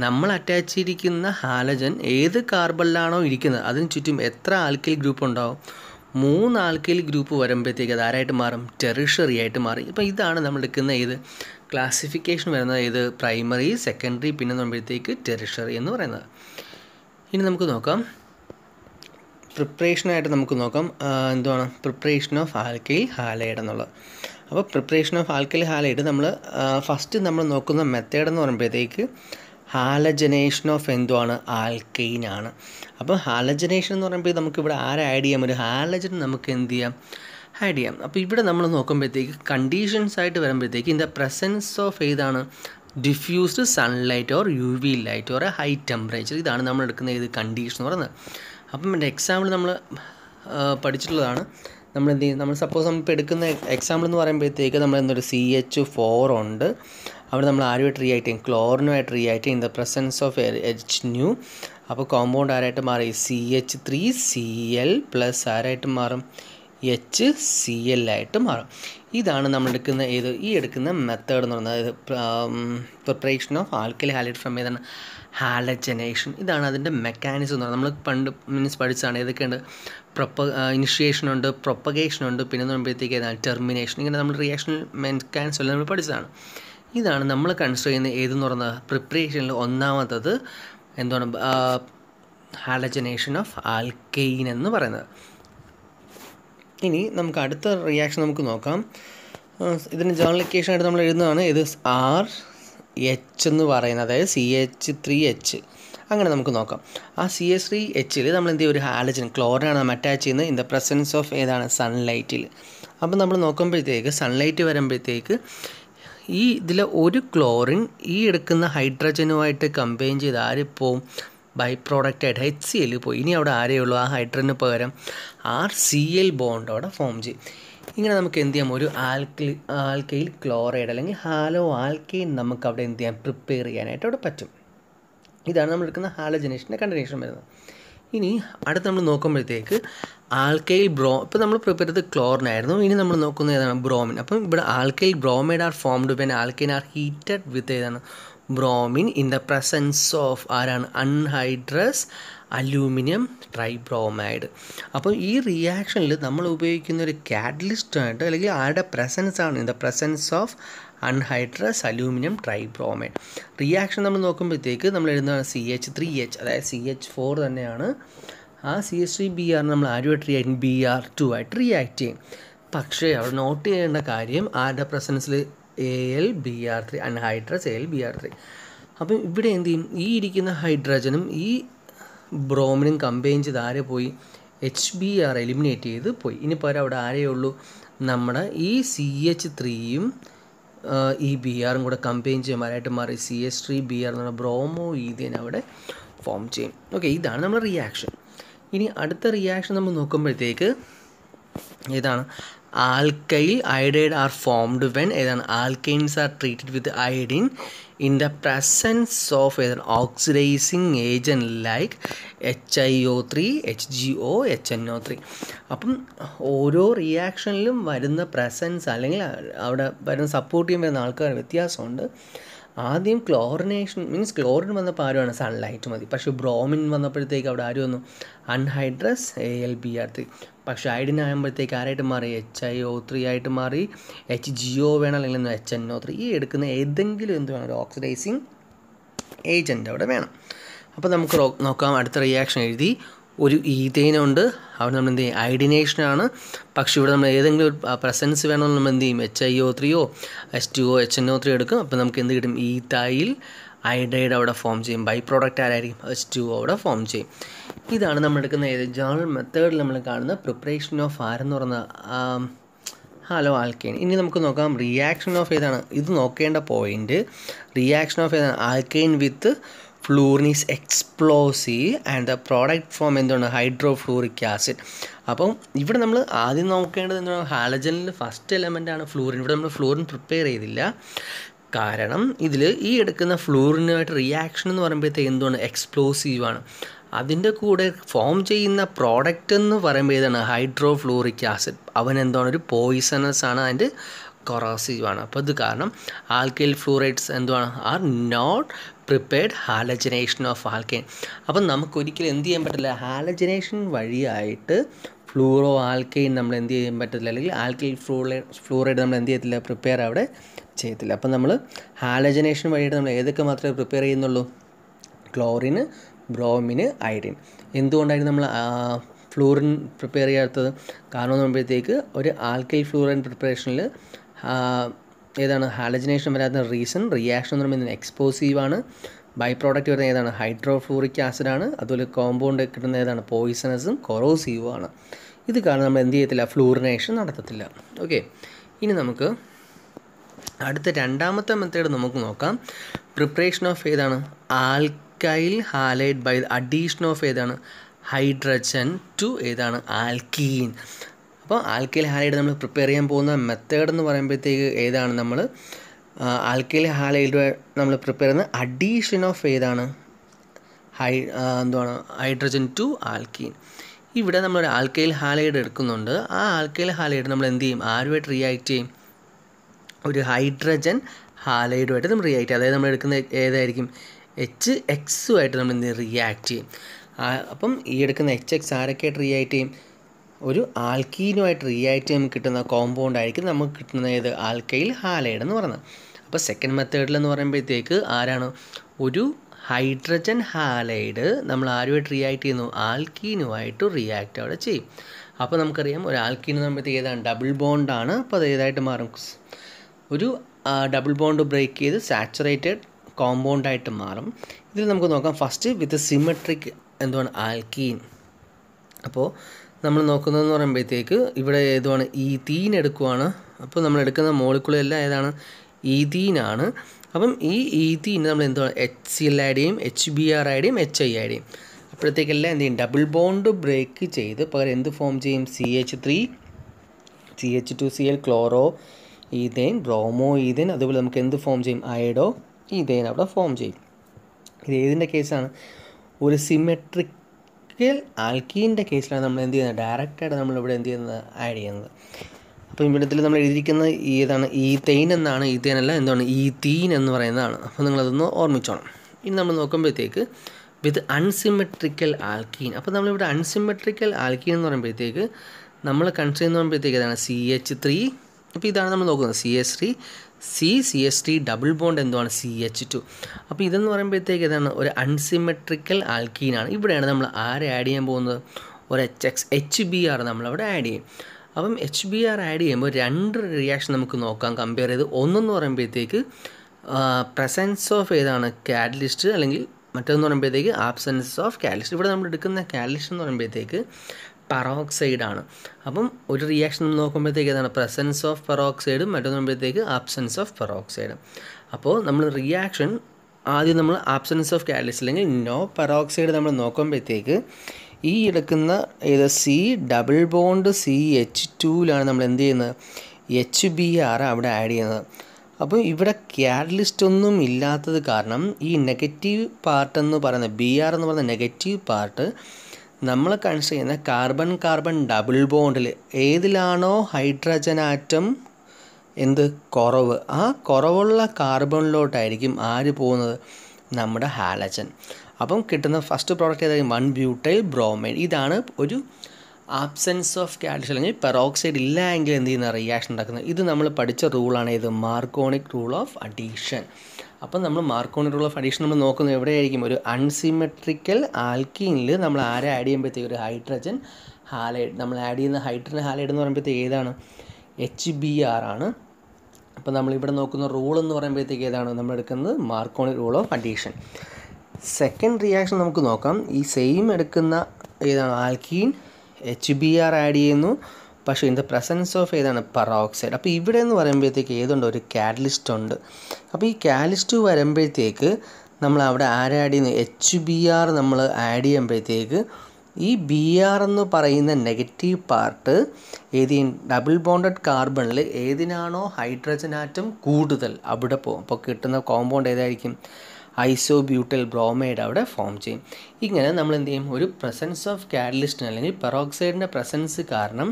നമ്മൾ അറ്റാച്ച് ചെയ്തിരിക്കുന്ന ഹാലജൻ ഏത് കാർബണിലാണോ ഇരിക്കുന്നത് അതിന് ചുറ്റും എത്ര ആൽക്കിൽ ഗ്രൂപ്പ് ഉണ്ടാവും മൂന്ന് ആൽക്കിൽ ഗ്രൂപ്പ് വരുമ്പോഴത്തേക്ക് അത് ആരായിട്ട് മാറും ടെറിഷറി ആയിട്ട് മാറും ഇപ്പോൾ ഇതാണ് നമ്മൾ എടുക്കുന്ന ഏത് ക്ലാസിഫിക്കേഷൻ വരുന്നത് ഏത് പ്രൈമറി സെക്കൻഡറി പിന്നെ പറയുമ്പോഴത്തേക്ക് ടെറിഷറി എന്ന് പറയുന്നത് ഇനി നമുക്ക് നോക്കാം പ്രിപ്പറേഷനായിട്ട് നമുക്ക് നോക്കാം എന്തുവാണ് പ്രിപ്പറേഷൻ ഓഫ് ആൽക്കൈൽ ഹാലൈഡ് എന്നുള്ളത് അപ്പോൾ പ്രിപ്പറേഷൻ ഓഫ് ആൽക്കലി ഹാലൈഡ് നമ്മൾ ഫസ്റ്റ് നമ്മൾ നോക്കുന്ന മെത്തേഡ് എന്ന് പറയുമ്പോഴത്തേക്ക് ഹാലജനേഷൻ ഓഫ് എന്തുവാണ് ആൽക്കെയിൻ ആണ് അപ്പോൾ ഹാലജനേഷൻ എന്ന് പറയുമ്പോൾ നമുക്കിവിടെ ആരെ ആഡ് ചെയ്യാം ഒരു ഹാലജൻ നമുക്ക് എന്ത് ചെയ്യാം ആഡ് ചെയ്യാം അപ്പോൾ ഇവിടെ നമ്മൾ നോക്കുമ്പോഴത്തേക്ക് കണ്ടീഷൻസ് ആയിട്ട് വരുമ്പോഴത്തേക്ക് ഇൻ ദ പ്രസൻസ് ഓഫ് ഏതാണ് diffused sunlight or U V light or high temperature ഇതാണ് നമ്മൾ എടുക്കുന്ന ഏത് കണ്ടീഷൻ എന്ന് പറയുന്നത് അപ്പം എൻ്റെ എക്സാമ്പിൾ നമ്മൾ പഠിച്ചിട്ടുള്ളതാണ് നമ്മൾ എന്ത് ചെയ്യും നമ്മൾ സപ്പോസ് നമുക്ക് എടുക്കുന്ന എക്സാമ്പിൾ എന്ന് പറയുമ്പോഴത്തേക്ക് നമ്മൾ എന്തൊരു സി എച്ച് ഫോർ ഉണ്ട് അവിടെ നമ്മൾ ആരുമായിട്ട് റിയാക്ട് ചെയ്യും ക്ലോറിനുമായിട്ട് റിയാക്ട് ചെയ്യും the presence of H nu അപ്പോൾ കോമ്പൗണ്ട് ആരായിട്ട് മാറി C H three C L plus ആരായിട്ട് മാറും എച്ച് സി എൽ ആയിട്ട് മാറും ഇതാണ് നമ്മൾ എടുക്കുന്ന ഏത് ഈ എടുക്കുന്ന മെത്തേഡ് എന്ന് പറയുന്നത് preparation of alkali halide from ഏതാണ് ഹാലജനേഷൻ ഇതാണ് അതിൻ്റെ മെക്കാനിസം എന്ന് പറയുന്നത് നമ്മൾ പണ്ട് മീൻസ് പഠിച്ചതാണ് ഏതൊക്കെയുണ്ട് പ്രൊപ്പ ഇനിഷ്യേഷനുണ്ട് പ്രൊപ്പഗേഷനുണ്ട് പിന്നെ എന്ന് പറയുമ്പോഴത്തേക്ക് ഏതാണ് ടെർമിനേഷൻ ഇങ്ങനെ നമ്മൾ റിയാക്ഷണൽ മെക്കാനിസം നമ്മൾ പഠിച്ചതാണ് ഇതാണ് നമ്മൾ കൺസിഡർ ചെയ്യുന്ന ഏതെന്ന് പറഞ്ഞാൽ പ്രിപ്പറേഷനിൽ ഒന്നാമത്തത് എന്താണ് ഹാലജനേഷൻ ഓഫ് ആൽക്കെയിൻ എന്ന് പറയുന്നത് ഇനി നമുക്ക് അടുത്ത റിയാക്ഷൻ നമുക്ക് നോക്കാം ഇതിന് ജേർണലിക്കേഷനായിട്ട് നമ്മൾ എഴുതുന്നതാണ് ഇത് ആർ എച്ച് എന്ന് പറയുന്നത് അതായത് സി എച്ച് ത്രീ എച്ച് അങ്ങനെ നമുക്ക് നോക്കാം ആ സി എസ് ത്രീ എച്ചിൽ നമ്മൾ എന്ത് ചെയ്യും ഒരു ഹാലജൻ ക്ലോറിനാണ് നമ്മൾ അറ്റാച്ച് ചെയ്യുന്നത് ഇൻ ദ പ്രസൻസ് ഓഫ് ഏതാണ് സൺലൈറ്റിൽ അപ്പോൾ നമ്മൾ നോക്കുമ്പോഴത്തേക്ക് സൺലൈറ്റ് വരുമ്പോഴത്തേക്ക് ഈ ഇതിൽ ഒരു ക്ലോറിൻ ഈ എടുക്കുന്ന ഹൈഡ്രജനുമായിട്ട് കമ്പൈൻ ചെയ്ത് ആരിപ്പോവും ബൈ പ്രോഡക്റ്റായിട്ട് എച്ച് സി എൽ പോയി ഇനി അവിടെ ആരേ ഉള്ളൂ ആ ഹൈഡ്രജന് പകരം ആർ സി എൽ ബോണ്ട് അവിടെ ഫോം ചെയ്യും ഇങ്ങനെ നമുക്ക് എന്ത് ചെയ്യാം ഒരു ആൽക്കലി ആൽക്കയിൽ ക്ലോറൈഡ് അല്ലെങ്കിൽ ഹാലോ ആൽക്കൈൻ നമുക്ക് അവിടെ എന്ത് ചെയ്യാം പ്രിപ്പയർ ചെയ്യാനായിട്ട് അവിടെ പറ്റും ഇതാണ് നമ്മൾ എടുക്കുന്ന ഹാലജനേഷൻ്റെ കണ്ടിന്യൂഷൻ വരുന്നത് ഇനി അടുത്ത് നമ്മൾ നോക്കുമ്പോഴത്തേക്ക് ആൽക്കൈൽ ബ്രോ ഇപ്പോൾ നമ്മൾ പ്രിപ്പയർ ചെയ്ത് ക്ലോറിനായിരുന്നു ഇനി നമ്മൾ നോക്കുന്നത് ഏതാണ് ബ്രോമിൻ അപ്പം ഇവിടെ ആൽക്കൈൽ ബ്രോമൈഡ് ആർ ഫോംഡ് പിന്നെ ആൽക്കൈൻ ആർ ഹീറ്റഡ് വിത്ത് ഏതാണ് bromine in the presence of ആരാണ് അൺഹൈഡ്രസ് അലൂമിനിയം ട്രൈ ബ്രോമൈഡ് അപ്പോൾ ഈ റിയാക്ഷനിൽ നമ്മൾ ഉപയോഗിക്കുന്ന ഒരു കാറ്റലിസ്റ്റ് ആയിട്ട് അല്ലെങ്കിൽ ആരുടെ പ്രസൻസ് ആണ് in the presence of anhydrous aluminium tribromide reaction നമ്മൾ നോക്കുമ്പോഴത്തേക്ക് നമ്മൾ എഴുതുന്നതാണ് സി എച്ച് ത്രീ എച്ച് അതായത് സി എച്ച് ഫോർ തന്നെയാണ് ആ C H three B R നമ്മൾ ആരുമായിട്ട് റിയാക്ട് ബി ആർ ടു ആയിട്ട് റിയാക്ട് ചെയ്യും പക്ഷേ അവിടെ നോട്ട് ചെയ്യേണ്ട കാര്യം ആരുടെ പ്രസൻസിൽ A L B R three anhydrous A L B R three അപ്പം ഇവിടെ എന്ത് ചെയ്യും ഈ ഇരിക്കുന്ന ഹൈഡ്രജനും ഈ ബ്രോമിനും കമ്പൈൻ ചെയ്ത് ആരെ പോയി എച്ച് ബി ആർ എലിമിനേറ്റ് ചെയ്ത് പോയി ഇനിയിപ്പോൾ പകരം ആരേ ഉള്ളൂ നമ്മുടെ ഈ സി എച്ച് ത്രീയും ഈ ബി ആറും കൂടെ കമ്പയിൻ കമ്പൈൻ ചെയ്യുമാരായിട്ട് മാറി C S three B R എന്ന് പറഞ്ഞാൽ ബ്രോമോ ഈഥേൻ അവിടെ ഫോം ചെയ്യും ഓക്കെ ഇതാണ് നമ്മുടെ റിയാക്ഷൻ ഇനി അടുത്ത റിയാക്ഷൻ നമ്മൾ നോക്കുമ്പോഴത്തേക്ക് ഏതാണ് alkyl iodide are formed when ഏതാണ് alkanes are treated with iodine in the presence of ഏതൻ oxidising agent like H I O three H G O H N O three അപ്പം ഓരോ റിയാക്ഷനിലും വരുന്ന പ്രസൻസ് അല്ലെങ്കിൽ അവിടെ വരുന്ന സപ്പോർട്ട് ചെയ്യാൻ വരുന്ന ആൾക്കാർ വ്യത്യാസമുണ്ട് ആദ്യം ക്ലോറിനേഷൻ മീൻസ് ക്ലോറിൻ വന്നപ്പോൾ ആരുമാണ് സൺലൈറ്റ് മതി പക്ഷേ ബ്രോമിൻ വന്നപ്പോഴത്തേക്ക് അവിടെ ആരും വന്നു anhydrous A L B R three പക്ഷേ ഡി ആകുമ്പോഴത്തേക്ക് ആരായിട്ട് മാറി എച്ച് ഐ ഒ ത്രീ ആയിട്ട് മാറി എച്ച് ജി ഒ വേണം അല്ലെങ്കിൽ എച്ച് എൻ ഒ ത്രീ ഈ എടുക്കുന്ന ഏതെങ്കിലും എന്ത് വേണം ഒരു ഓക്സിഡൈസിങ് ഏജൻറ്റ് അവിടെ വേണം അപ്പോൾ നമുക്ക് നോക്കാം അടുത്ത റിയാക്ഷൻ എഴുതി ഒരു ഈതേനുണ്ട് അവിടെ നമ്മൾ എന്ത് ചെയ്യും ഐഡിനേഷനാണ് പക്ഷേ ഇവിടെ നമ്മൾ ഏതെങ്കിലും ഒരു പ്രസൻസ് വേണമെന്ന് നമ്മൾ എന്ത് ചെയ്യും എച്ച് ഐ ഒ ത്രീയോ H two O H N O three എടുക്കും അപ്പോൾ നമുക്ക് എന്ത് കിട്ടും തായിൽ അയഡൈഡ് അവിടെ ഫോം ചെയ്യും ബൈ പ്രോഡക്റ്റ് ആരായിരിക്കും എസ് ടു അവിടെ ഫോം ചെയ്യും ഇതാണ് നമ്മൾ എടുക്കുന്ന ഏത് ജേണൽ മെത്തേഡിൽ നമ്മൾ കാണുന്ന പ്രിപ്പറേഷൻ ഓഫ് എന്ന് പറയുന്ന ഹലോ ആൽക്കെയിൻ ഇനി നമുക്ക് നോക്കാം റിയാക്ഷൻ ഓഫ് ഏതാണ് ഇത് നോക്കേണ്ട പോയിന്റ് റിയാക്ഷൻ ഓഫ് ഏതാണ് alkane with fluorine is explosive and the product form എന്താണ് ഹൈഡ്രോഫ്ലൂറിക് ആസിഡ് അപ്പം ഇവിടെ നമ്മൾ ആദ്യം നോക്കേണ്ടത് എന്താണ് ഹാലജനിൽ ഫസ്റ്റ് എലമെൻ്റ് ആണ് ഫ്ലൂറിൻ ഇവിടെ നമ്മൾ ഫ്ലൂറിൻ പ്രിപ്പയർ ചെയ്തില്ല കാരണം ഇതിൽ ഈ എടുക്കുന്ന ഫ്ലൂറിനുമായിട്ട് റിയാക്ഷൻ എന്ന് പറയുമ്പോഴത്തേക്ക് എന്തുകൊണ്ട് എക്സ്പ്ലോസീവാണ് അതിൻ്റെ കൂടെ ഫോം ചെയ്യുന്ന പ്രോഡക്റ്റ് എന്ന് പറയുമ്പോൾ ഏതാണ് ഹൈഡ്രോഫ്ലൂറിക് ആസിഡ് അവൻ എന്താണ് ഒരു പോയിസണസ് ആണ് അതിൻ്റെ കൊറോസീവാണ് അപ്പോൾ ഇത് കാരണം ആൽക്കൈൽ ഫ്ലൂറൈഡ്സ് എന്തുവാണ് are not prepared halogenation of alkane അപ്പം നമുക്കൊരിക്കലും എന്ത് ചെയ്യാൻ പറ്റില്ല ഹാലജനേഷൻ വഴിയായിട്ട് ഫ്ലൂറോ ആൽക്കൈൻ നമ്മൾ എന്ത് ചെയ്യാൻ പറ്റത്തില്ല അല്ലെങ്കിൽ ആൽക്കൈൽ ഫ്ലൂറൈഡ് ഫ്ലൂറൈഡ് നമ്മൾ എന്ത് ചെയ്യത്തില്ല പ്രിപ്പയർ അവിടെ ചെയ്യത്തില്ല അപ്പം നമ്മൾ ഹാലജനേഷൻ വഴിയിട്ട് നമ്മൾ ഏതൊക്കെ മാത്രമേ പ്രിപ്പയർ ചെയ്യുന്നുള്ളൂ ക്ലോറിന് ബ്രോമിന് അയഡിൻ എന്തുകൊണ്ടായിരുന്നു നമ്മൾ ഫ്ലൂറിൻ പ്രിപ്പയർ ചെയ്യാത്തത് കാരണം എന്ന് പറയുമ്പോഴത്തേക്ക് ഒരു ആൽക്കൈൽ ഫ്ലൂറിൻ പ്രിപ്പറേഷനിൽ ഏതാണ് ഹാലജനേഷൻ വരാത്ത റീസൺ റിയാക്ഷൻ എന്ന് പറയുമ്പോൾ എക്സ്പോസീവാണ് ബൈ പ്രോഡക്റ്റ് വരുന്ന ഏതാണ് ഹൈഡ്രോഫ്ലൂറിക് ആസിഡാണ് അതുപോലെ കോമ്പൗണ്ട് കിട്ടുന്ന ഏതാണ് പോയിസണസും കൊറോസീവുമാണ് ആണ് ഇത് കാരണം നമ്മൾ എന്ത് ചെയ്യത്തില്ല ഫ്ലൂറിനേഷൻ നടത്തത്തില്ല ഓക്കെ ഇനി നമുക്ക് അടുത്ത രണ്ടാമത്തെ മെത്തേഡ് നമുക്ക് നോക്കാം പ്രിപ്പറേഷൻ ഓഫ് ഏതാണ് alkyl halide by addition of ഏതാണ് ഹൈഡ്രജൻ ടു ഏതാണ് ആൽക്കീൻ അപ്പോൾ ആൽക്കൈൽ ഹാലൈഡ് നമ്മൾ പ്രിപ്പയർ ചെയ്യാൻ പോകുന്ന മെത്തേഡ് എന്ന് പറയുമ്പോഴത്തേക്ക് ഏതാണ് നമ്മൾ ആൽക്കൈൽ ഹാലൈഡ് നമ്മൾ പ്രിപ്പയർ ചെയ്യുന്ന അഡീഷൻ ഓഫ് ഏതാണ് ഹൈ എന്താണ് ഹൈഡ്രജൻ ടു ആൽക്കീൻ ഇവിടെ നമ്മളൊരു ആൽക്കൈൽ ഹാലൈഡ് എടുക്കുന്നുണ്ട് ആ ആൽക്കൈൽ ഹാലൈഡ് നമ്മൾ എന്ത് ചെയ്യും ആരുമായിട്ട് റിയാക്ട് ചെയ്യും ഒരു ഹൈഡ്രജൻ ഹാലൈഡുമായിട്ട് നമ്മൾ റിയാക്ട് ചെയ്യും അതായത് നമ്മൾ എടുക്കുന്ന ഏതായിരിക്കും എച്ച് എക്സുമായിട്ട് നമ്മൾ ഇന്ന് റിയാക്ട് ചെയ്യും അപ്പം ഈ എടുക്കുന്ന എച്ച് എക്സ് ആരൊക്കെയായിട്ട് റിയാക്ട് ചെയ്യും ഒരു ആൽക്കീനുമായിട്ട് റിയാക്ട് ചെയ്യാൻ കിട്ടുന്ന കോമ്പൗണ്ട് ആയിരിക്കും നമുക്ക് കിട്ടുന്ന ഏത് ആൽക്കൈൽ ഹാലൈഡ് എന്ന് പറയുന്നത് അപ്പോൾ സെക്കൻഡ് മെത്തേഡിലെന്ന് പറയുമ്പോഴത്തേക്ക് ആരാണ് ഒരു ഹൈഡ്രജൻ ഹാലൈഡ് നമ്മൾ ആരുമായിട്ട് റിയാക്ട് ചെയ്യുന്നു ആൽക്കീനുമായിട്ട് റിയാക്ട് അവിടെ ചെയ്യും അപ്പോൾ നമുക്കറിയാം ഒരു ആൽക്കീൻ എന്ന് പറയുമ്പോഴത്തേക്ക് ഏതാണ് ഡബിൾ ബോണ്ടാണ് അപ്പോൾ അത് ഏതായിട്ട് മാറും ഒരു ഡബിൾ ബോണ്ട് ബ്രേക്ക് ചെയ്ത് സാച്ചുറേറ്റഡ് കോമ്പൗണ്ടായിട്ട് മാറും ഇതിൽ നമുക്ക് നോക്കാം ഫസ്റ്റ് വിത്ത് സിമെട്രിക് എന്തുവാണ് ആൽക്കീൻ അപ്പോൾ നമ്മൾ നോക്കുന്നതെന്ന് പറയുമ്പോഴത്തേക്ക് ഇവിടെ ഏതുമാണ് ഈതീൻ എടുക്കുവാണ് അപ്പോൾ നമ്മൾ എടുക്കുന്ന മോളിക്കുളെല്ലാം ഏതാണ് ഈതീനാണ് അപ്പം ഈ ഈതീൻ നമ്മൾ എന്തുവാണ് എച്ച് സി എൽ ആയുടെയും എച്ച് ബി ആർ ആയുടെയും എച്ച് ഐ ആയുടെയും അപ്പോഴത്തേക്കെല്ലാം എന്ത് ചെയ്യും ഡബിൾ ബോണ്ട് ബ്രേക്ക് ചെയ്ത് പകരം എന്ത് ഫോം ചെയ്യും C H three C H two C L chloro ethane bromo ethane അതുപോലെ നമുക്ക് എന്ത് ഫോം ചെയ്യും അയഡോ ഈതേൻ അവിടെ ഫോം ചെയ്യും ഇത് ഏതിൻ്റെ കേസാണ് ഒരു സിമെട്രിക്കൽ ആൽക്കീൻ്റെ കേസിലാണ് നമ്മൾ എന്ത് ചെയ്യുന്നത് ഡയറക്റ്റായിട്ട് നമ്മളിവിടെ എന്ത് ചെയ്യുന്നത് ആഡ് ചെയ്യുന്നത് അപ്പോൾ ഇവിടത്തിൽ നമ്മൾ എഴുതിയിരിക്കുന്നത് ഏതാണ് തേൻ എന്നാണ് ഈ തേനല്ല എന്താണ് തീൻ എന്ന് പറയുന്നതാണ് അപ്പോൾ നിങ്ങളതൊന്ന് ഓർമ്മിച്ചോണം ഇനി നമ്മൾ നോക്കുമ്പോഴത്തേക്ക് വിത്ത് അൺസിമെട്രിക്കൽ ആൽക്കീൻ അപ്പോൾ നമ്മളിവിടെ അൺസിമെട്രിക്കൽ ആൽക്കീൻ എന്ന് പറയുമ്പോഴത്തേക്ക് നമ്മൾ കൺസിഡർ പറയുമ്പോഴത്തേക്ക് ഇതാണ് സി എച്ച് ത്രീ അപ്പോൾ ഇതാണ് നമ്മൾ നോക്കുന്നത് C S T C C S T double bond എന്തുമാണ് സി എച്ച് ടു അപ്പോൾ ഇതെന്ന് പറയുമ്പോഴത്തേക്ക് ഇതാണ് ഒരു അൺസിമെട്രിക്കൽ ആൽക്കീനാണ് ഇവിടെയാണ് നമ്മൾ ആരെ ആഡ് ചെയ്യാൻ പോകുന്നത് ഒരു H X H B R നമ്മളവിടെ ആഡ് ചെയ്യും അപ്പം എച്ച് ബി ആർ ആഡ് ചെയ്യുമ്പോൾ രണ്ട് റിയാക്ഷൻ നമുക്ക് നോക്കാം കമ്പയർ ചെയ്ത് ഒന്നെന്ന് പറയുമ്പോഴത്തേക്ക് പ്രസൻസ് ഓഫ് ഏതാണ് കാറ്റലിസ്റ്റ് അല്ലെങ്കിൽ മറ്റൊന്ന് പറയുമ്പോഴത്തേക്ക് ആബ്സെൻസ് ഓഫ് കാറ്റലിസ്റ്റ് ഇവിടെ നമ്മൾ എടുക്കുന്ന കാലിസ്റ്റ് എന്ന് പറയുമ്പോഴത്തേക്ക് ആണ് അപ്പം ഒരു റിയാക്ഷൻ നോക്കുമ്പോഴത്തേക്ക് ഏതാണ് പ്രസൻസ് ഓഫ് പെറോക്സൈഡും മറ്റൊന്ന് നോക്കുമ്പോഴത്തേക്ക് ആബ്സെൻസ് ഓഫ് പെറോക്സൈഡും അപ്പോൾ നമ്മൾ റിയാക്ഷൻ ആദ്യം നമ്മൾ ആബ്സെൻസ് ഓഫ് കാറ്റലിസ്റ്റ് അല്ലെങ്കിൽ നോ പെറോക്സൈഡ് നമ്മൾ നോക്കുമ്പോഴത്തേക്ക് ഈ എടുക്കുന്ന ഏത് C double bond C H ടുവിലാണ് നമ്മൾ എന്ത് ചെയ്യുന്നത് എച്ച് ബി ആർ അവിടെ ആഡ് ചെയ്യുന്നത് അപ്പോൾ ഇവിടെ കാറ്റലിസ്റ്റ് ഒന്നും ഇല്ലാത്തത് കാരണം ഈ നെഗറ്റീവ് പാർട്ട് എന്ന് പറയുന്ന ബി ആർ എന്ന് പറയുന്ന നെഗറ്റീവ് പാർട്ട് നമ്മൾ കൺസിഡർ ചെയ്യുന്ന കാർബൺ കാർബൺ ഡബിൾ ബോണ്ടിൽ ഏതിലാണോ ഹൈഡ്രജൻ ആറ്റം എന്ത് കുറവ് ആ കുറവുള്ള കാർബണിലോട്ടായിരിക്കും ആര് പോകുന്നത് നമ്മുടെ ഹാലജൻ അപ്പം കിട്ടുന്ന ഫസ്റ്റ് പ്രോഡക്റ്റ് ഏതായാലും വൺ ബ്യൂട്ടൈൽ ബ്രോമൈഡ് ഇതാണ് ഒരു ആബ്സെൻസ് ഓഫ് കാൽഷ്യം അല്ലെങ്കിൽ പെറോക്സൈഡ് ഇല്ല എങ്കിൽ എന്ത് ചെയ്യുന്ന റിയാക്ഷൻ ഉണ്ടാക്കുന്നത് ഇത് നമ്മൾ പഠിച്ച റൂളാണ് ഇത് മാർക്കോണിക് റൂൾ ഓഫ് അഡീഷൻ അപ്പം നമ്മൾ മാർക്ക് കൊണ്ടിട്ടുള്ള അഡീഷൻ നമ്മൾ നോക്കുന്നത് എവിടെയായിരിക്കും ഒരു അൺസിമെട്രിക്കൽ ആൽക്കീനിൽ നമ്മൾ ആരെ ആഡ് ചെയ്യുമ്പോഴത്തേക്ക് ഒരു ഹൈഡ്രജൻ ഹാലൈഡ് നമ്മൾ ആഡ് ചെയ്യുന്ന ഹൈഡ്രജൻ ഹാലൈഡ് എന്ന് പറയുമ്പോഴത്തേക്ക് ഏതാണ് എച്ച് ബി ആർ ആണ് അപ്പോൾ നമ്മളിവിടെ നോക്കുന്ന റൂൾ എന്ന് പറയുമ്പോഴത്തേക്ക് ഏതാണ് നമ്മൾ എടുക്കുന്നത് Markovnikov rule of addition second reaction നമുക്ക് നോക്കാം ഈ സെയിം എടുക്കുന്ന ഏതാണ് alkene H B R add ചെയ്യുന്നു പക്ഷേ ഇൻ പ്രസൻസ് ഓഫ് ഏതാണ് പെറോക്സൈഡ് അപ്പോൾ ഇവിടെ എന്ന് പറയുമ്പോഴത്തേക്ക് ഏതുണ്ട് ഒരു കാറ്റലിസ്റ്റ് ഉണ്ട് അപ്പോൾ ഈ കാറ്റലിസ്റ്റ് വരുമ്പോഴത്തേക്ക് നമ്മൾ അവിടെ ആഡ് ചെയ്യുന്നത് എച്ച് ബി ആർ നമ്മൾ ആഡ് ചെയ്യുമ്പോഴത്തേക്ക് ഈ ബി ആർ എന്ന് പറയുന്ന നെഗറ്റീവ് പാർട്ട് ഏത് ഡബിൾ ബോണ്ടഡ് കാർബണിൽ ഏതിനാണോ ഹൈഡ്രജൻ ആറ്റം കൂടുതൽ അവിടെ പോകും അപ്പോൾ കിട്ടുന്ന കോമ്പൗണ്ട് ഏതായിരിക്കും ബ്യൂട്ടൽ ബ്രോമൈഡ് അവിടെ ഫോം ചെയ്യും ഇങ്ങനെ നമ്മൾ എന്ത് ചെയ്യും ഒരു പ്രസൻസ് ഓഫ് കാറ്റലിസ്റ്റിന് അല്ലെങ്കിൽ പെറോക്സൈഡിൻ്റെ പ്രസൻസ് കാരണം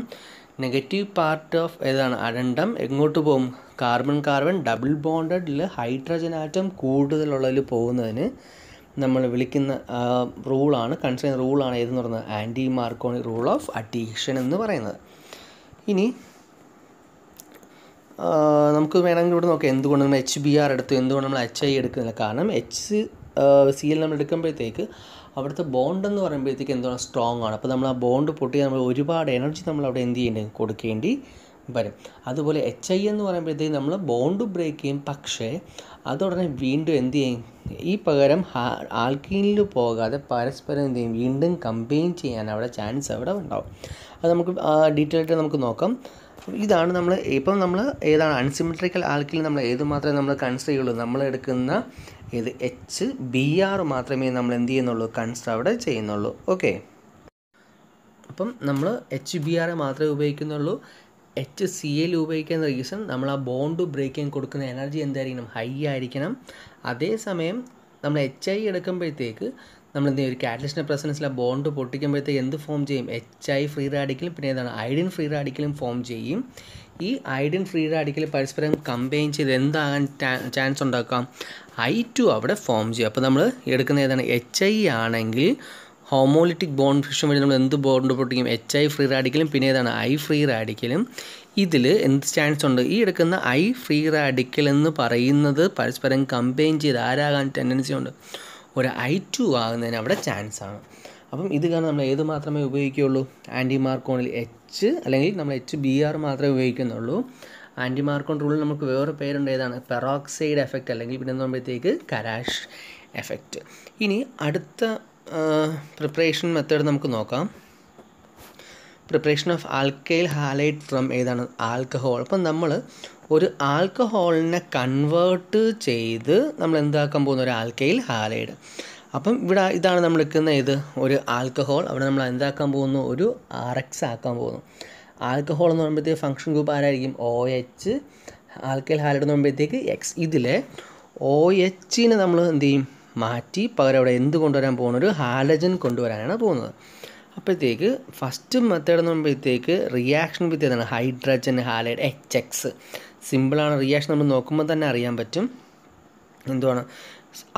നെഗറ്റീവ് പാർട്ട് ഓഫ് ഏതാണ് അരണ്ടം എങ്ങോട്ട് പോകും കാർബൺ കാർബൺ ഡബിൾ ബോണ്ടഡിൽ ഹൈഡ്രജൻ ആറ്റം കൂടുതലുള്ളതിൽ പോകുന്നതിന് നമ്മൾ വിളിക്കുന്ന റൂളാണ് കൺസേൺ റൂളാണ് ഏതെന്ന് പറയുന്നത് anti Markovnikov rule of addition എന്ന് പറയുന്നത് ഇനി നമുക്ക് വേണമെങ്കിൽ ഇവിടെ നോക്കാം എന്തുകൊണ്ട് നമ്മൾ എച്ച് ബി ആർ എടുത്തു എന്തുകൊണ്ട് നമ്മൾ എച്ച് ഐ എടുക്കുന്നില്ല കാരണം എച്ച് സി എൽ നമ്മൾ എടുക്കുമ്പോഴത്തേക്ക് അവിടുത്തെ ബോണ്ട് എന്ന് പറയുമ്പോഴത്തേക്ക് എന്താണ് സ്ട്രോങ് ആണ് അപ്പോൾ നമ്മൾ ആ ബോണ്ട് പൊട്ടി നമ്മൾ ഒരുപാട് എനർജി നമ്മൾ അവിടെ എന്ത് ചെയ്യേണ്ടി കൊടുക്കേണ്ടി വരും അതുപോലെ എച്ച് ഐ എന്ന് പറയുമ്പോഴത്തേക്ക് നമ്മൾ ബോണ്ട് ബ്രേക്ക് ചെയ്യും പക്ഷേ അതുടനെ വീണ്ടും എന്ത് ചെയ്യും ഈ പകരം ആൽക്കീനിൽ പോകാതെ പരസ്പരം എന്ത് ചെയ്യും വീണ്ടും കമ്പൈൻ ചെയ്യാൻ അവിടെ ചാൻസ് അവിടെ ഉണ്ടാവും അത് നമുക്ക് ഡീറ്റെയിൽ ആയിട്ട് നമുക്ക് നോക്കാം ഇതാണ് നമ്മൾ ഇപ്പം നമ്മൾ ഏതാണ് അൺസിമെട്രിക്കൽ ആൽക്കിൽ നമ്മൾ ഏതുമാത്രമേ നമ്മൾ കൺസിഡർ ചെയ്യുള്ളൂ നമ്മൾ എടുക്കുന്ന ഇത് എച്ച് ബി ആർ മാത്രമേ നമ്മൾ എന്ത് ചെയ്യുന്നുള്ളൂ കൺസ്റ്റർ അവിടെ ചെയ്യുന്നുള്ളൂ ഓക്കെ അപ്പം നമ്മൾ എച്ച് ബി ആർ മാത്രമേ ഉപയോഗിക്കുന്നുള്ളൂ എച്ച് സി എൽ ഉപയോഗിക്കുന്ന റീസൺ നമ്മൾ ആ ബോണ്ട് ബ്രേക്ക് ചെയ്യാൻ കൊടുക്കുന്ന എനർജി എന്തായിരിക്കണം ഹൈ ആയിരിക്കണം അതേസമയം നമ്മൾ എച്ച് ഐ എടുക്കുമ്പോഴത്തേക്ക് നമ്മൾ എന്ത് ചെയ്യും ഒരു കാറ്റലിസ്റ്റിൻ്റെ പ്രസൻസിൽ ആ ബോണ്ട് പൊട്ടിക്കുമ്പോഴത്തേക്ക് എന്ത് ഫോം ചെയ്യും എച്ച് ഐ ഫ്രീ റാഡിക്കലും പിന്നെ ഏതാണ് ഐഡിൻ ഫ്രീ റാഡിക്കലും ഫോം ചെയ്യും ഈ ഐഡൻ ഫ്രീ റാഡിക്കൽ പരസ്പരം കമ്പൈൻ ചെയ്ത് എന്താകാൻ ചാൻസ് ഉണ്ടാക്കാം ഐ ടു അവിടെ ഫോം ചെയ്യും അപ്പോൾ നമ്മൾ എടുക്കുന്ന ഏതാണ് എച്ച് ഐ ആണെങ്കിൽ ഹോമോലിറ്റിക് ബോൺ ഫിഷൻ വഴി നമ്മൾ എന്ത് ബോണ്ട് പൊട്ടിക്കും എച്ച് ഐ ഫ്രീ റാഡിക്കലും പിന്നെ ഏതാണ് ഐ ഫ്രീ റാഡിക്കലും ഇതിൽ എന്ത് ചാൻസ് ഉണ്ട് ഈ എടുക്കുന്ന ഐ ഫ്രീ റാഡിക്കൽ എന്ന് പറയുന്നത് പരസ്പരം കമ്പൈൻ ചെയ്ത് ആരാകാൻ ടെൻഡൻസി ഉണ്ട് ഒരു ഐ ടു ആകുന്നതിന് അവിടെ ചാൻസാണ് അപ്പം ഇത് കാരണം നമ്മൾ ഏത് മാത്രമേ ഉപയോഗിക്കുകയുള്ളൂ ആൻറ്റി മാർക്കോണിൽ എച്ച് എച്ച് അല്ലെങ്കിൽ നമ്മൾ എച്ച് ബി ആർ മാത്രമേ ഉപയോഗിക്കുന്നുള്ളൂ ആൻറ്റി മാർക്കോൺ റൂളിൽ നമുക്ക് വേറെ പേരുണ്ട് ഏതാണ് പെറോക്സൈഡ് എഫക്റ്റ് അല്ലെങ്കിൽ പിന്നെ പറയുമ്പോഴത്തേക്ക് കരാഷ് എഫക്റ്റ് ഇനി അടുത്ത പ്രിപ്പറേഷൻ മെത്തേഡ് നമുക്ക് നോക്കാം preparation of alkyl halide from ഏതാണ് ആൽക്കഹോൾ അപ്പം നമ്മൾ ഒരു ആൽക്കഹോളിനെ കൺവേർട്ട് ചെയ്ത് നമ്മൾ എന്താക്കാൻ പോകുന്ന ഒരു ആൽക്കൈൽ ഹാലൈഡ് അപ്പം ഇവിടെ ഇതാണ് നമ്മൾ എടുക്കുന്ന ഇത് ഒരു ആൽക്കഹോൾ അവിടെ നമ്മൾ എന്താക്കാൻ പോകുന്നു ഒരു ആർ എക്സ് ആക്കാൻ പോകുന്നു ആൽക്കഹോൾ എന്ന് പറയുമ്പോഴത്തേക്ക് ഫംഗ്ഷൻ ഗ്രൂപ്പ് ആരായിരിക്കും ഒ എച്ച് ആൽക്കൽ ഹാലഡ് എന്ന് പറയുമ്പോഴത്തേക്ക് എക്സ് ഇതിലെ ഒ എച്ചിനെ നമ്മൾ എന്ത് ചെയ്യും മാറ്റി പകരം അവിടെ എന്ത് കൊണ്ടുവരാൻ പോകുന്ന ഒരു ഹാലജൻ കൊണ്ടുവരാനാണ് പോകുന്നത് അപ്പോഴത്തേക്ക് ഫസ്റ്റ് മെത്തേഡ് എന്ന് പറയുമ്പോഴത്തേക്ക് റിയാക്ഷൻ വിത്ത് ഏതാണ് ഹൈഡ്രജൻ ഹാലൈഡ് എച്ച് എക്സ് സിമ്പിളാണ് റിയാക്ഷൻ നമ്മൾ നോക്കുമ്പോൾ തന്നെ അറിയാൻ പറ്റും എന്തുവാണ്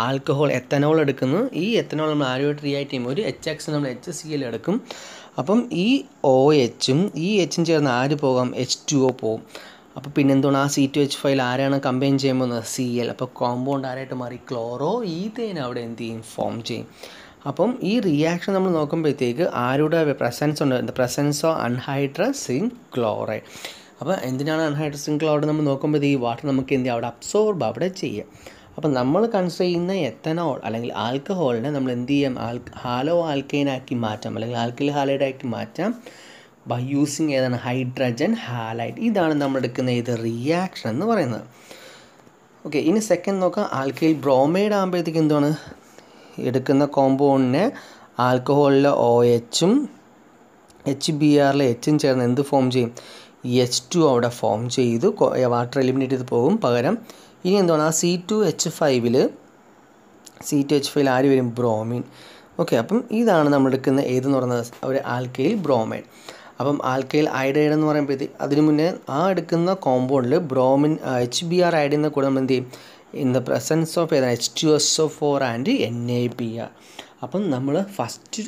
ആൽക്കഹോൾ എത്തനോൾ എടുക്കുന്നു ഈ എത്തനോൾ നമ്മൾ ആരുമായിട്ട് ആയിട്ട് ചെയ്യുമ്പോൾ ഒരു എച്ച് എക്സ് നമ്മൾ എച്ച് സി എൽ എടുക്കും അപ്പം ഈ ഒ എച്ചും ഈ എച്ചും ചേർന്ന് ആര് പോകാം എച്ച് ടു ഒ പോകും അപ്പോൾ പിന്നെ എന്തുകൊണ്ട് ആ സി ടു എച്ച് ഫൈൽ ആരാണ് കമ്പൈൻ ചെയ്യുമ്പോൾ സി എൽ അപ്പോൾ കോമ്പൗണ്ട് ആരായിട്ട് മാറി ക്ലോറോ തേൻ അവിടെ എന്ത് ചെയ്യും ഫോം ചെയ്യും അപ്പം ഈ റിയാക്ഷൻ നമ്മൾ നോക്കുമ്പോഴത്തേക്ക് ആരുടെ പ്രസൻസ് ഉണ്ട് പ്രസൻസ് ഓ അൺഹൈഡ്രസിൻ ക്ലോറൈഡ് അപ്പോൾ എന്തിനാണ് അൺഹൈഡ്രസിൻ ക്ലോറൈഡ് നമ്മൾ നോക്കുമ്പോൾ ഈ വാട്ടർ നമുക്ക് എന്ത് അവിടെ അബ്സോർബ് അവിടെ ചെയ്യാം അപ്പം നമ്മൾ കൺസ്യൂം ചെയ്യുന്ന എത്തനോൾ അല്ലെങ്കിൽ ആൽക്കഹോളിനെ നമ്മൾ എന്ത് ചെയ്യാം ആൽ ഹാലോ ആൽക്കൈനാക്കി മാറ്റാം അല്ലെങ്കിൽ ആൽക്കിൽ ഹാലൈഡാക്കി മാറ്റാം ബൈ യൂസിങ് ഏതാണ് ഹൈഡ്രജൻ ഹാലൈഡ് ഇതാണ് നമ്മൾ എടുക്കുന്ന ഇത് റിയാക്ഷൻ എന്ന് പറയുന്നത് ഓക്കെ ഇനി സെക്കൻഡ് നോക്കാം ആൽക്കൈൽ ബ്രോമൈഡ് ആകുമ്പോഴത്തേക്ക് എന്താണ് എടുക്കുന്ന കോമ്പൗണ്ടിനെ ആൽക്കഹോളിലെ ഒ എച്ചും എച്ച് ബി ആറിലെ എച്ചും ചേർന്ന് എന്ത് ഫോം ചെയ്യും എച്ച് ടു അവിടെ ഫോം ചെയ്ത് വാട്ടർ എലിമിനേറ്റ് ചെയ്ത് പോകും പകരം ഇനി എന്താണ് ആ സി ടു എച്ച് ഫൈവിൽ സി ടു എച്ച് ഫൈവിൽ ആര് വരും ബ്രോമിൻ ഓക്കെ അപ്പം ഇതാണ് നമ്മൾ എടുക്കുന്ന ഏതെന്ന് പറയുന്നത് ഒരു ആൽക്കയിൽ ബ്രോമൈഡ് അപ്പം ആൽക്കയിൽ ഐഡൈഡ് എന്ന് പറയുമ്പോഴത്തേക്ക് അതിനു മുന്നേ ആ എടുക്കുന്ന കോമ്പൗണ്ടിൽ ബ്രോമിൻ എച്ച് ബി ആർ അയഡിൽ കൂടെ നമ്മൾ എന്ത് ചെയ്യും ഇൻ ദ പ്രസൻസ് ഓഫ് ഏതാണ് H two S O four and N A P R അപ്പം നമ്മൾ ഫസ്റ്റ്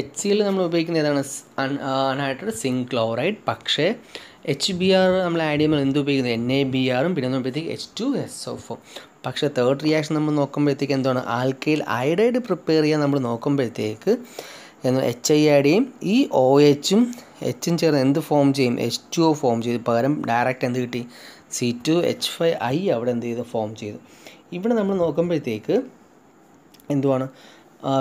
എച്ച് സിയിൽ നമ്മൾ ഉപയോഗിക്കുന്ന ഏതാണ് അൺഹൈഡ്രഡ് സിങ്ക് ക്ലോറൈഡ് പക്ഷേ എച്ച് ബി ആർ നമ്മൾ ആഡ് ചെയ്യുമ്പോൾ എന്ത് ഉപയോഗിക്കുന്നത് എൻ എ ബി ആറും പിന്നെ നോക്കുമ്പോഴത്തേക്ക് എച്ച് ടു എസ് ഒ പക്ഷേ തേർഡ് റിയാക്ഷൻ നമ്മൾ നോക്കുമ്പോഴത്തേക്ക് എന്താണ് ആൽക്കയിൽ അയഡൈഡ് പ്രിപ്പയർ ചെയ്യാൻ നമ്മൾ നോക്കുമ്പോഴത്തേക്ക് എന്നാൽ എച്ച് ഐ ആഡ് ചെയ്യും ഈ ഒ എച്ചും എച്ചും ചേർന്ന് എന്ത് ഫോം ചെയ്യും എച്ച് ടു ഒ ഫോം ചെയ്തു പകരം ഡയറക്റ്റ് എന്ത് കിട്ടി C two H five I അവിടെ എന്ത് ചെയ്തു ഫോം ചെയ്തു ഇവിടെ നമ്മൾ നോക്കുമ്പോഴത്തേക്ക് എന്തുവാണ്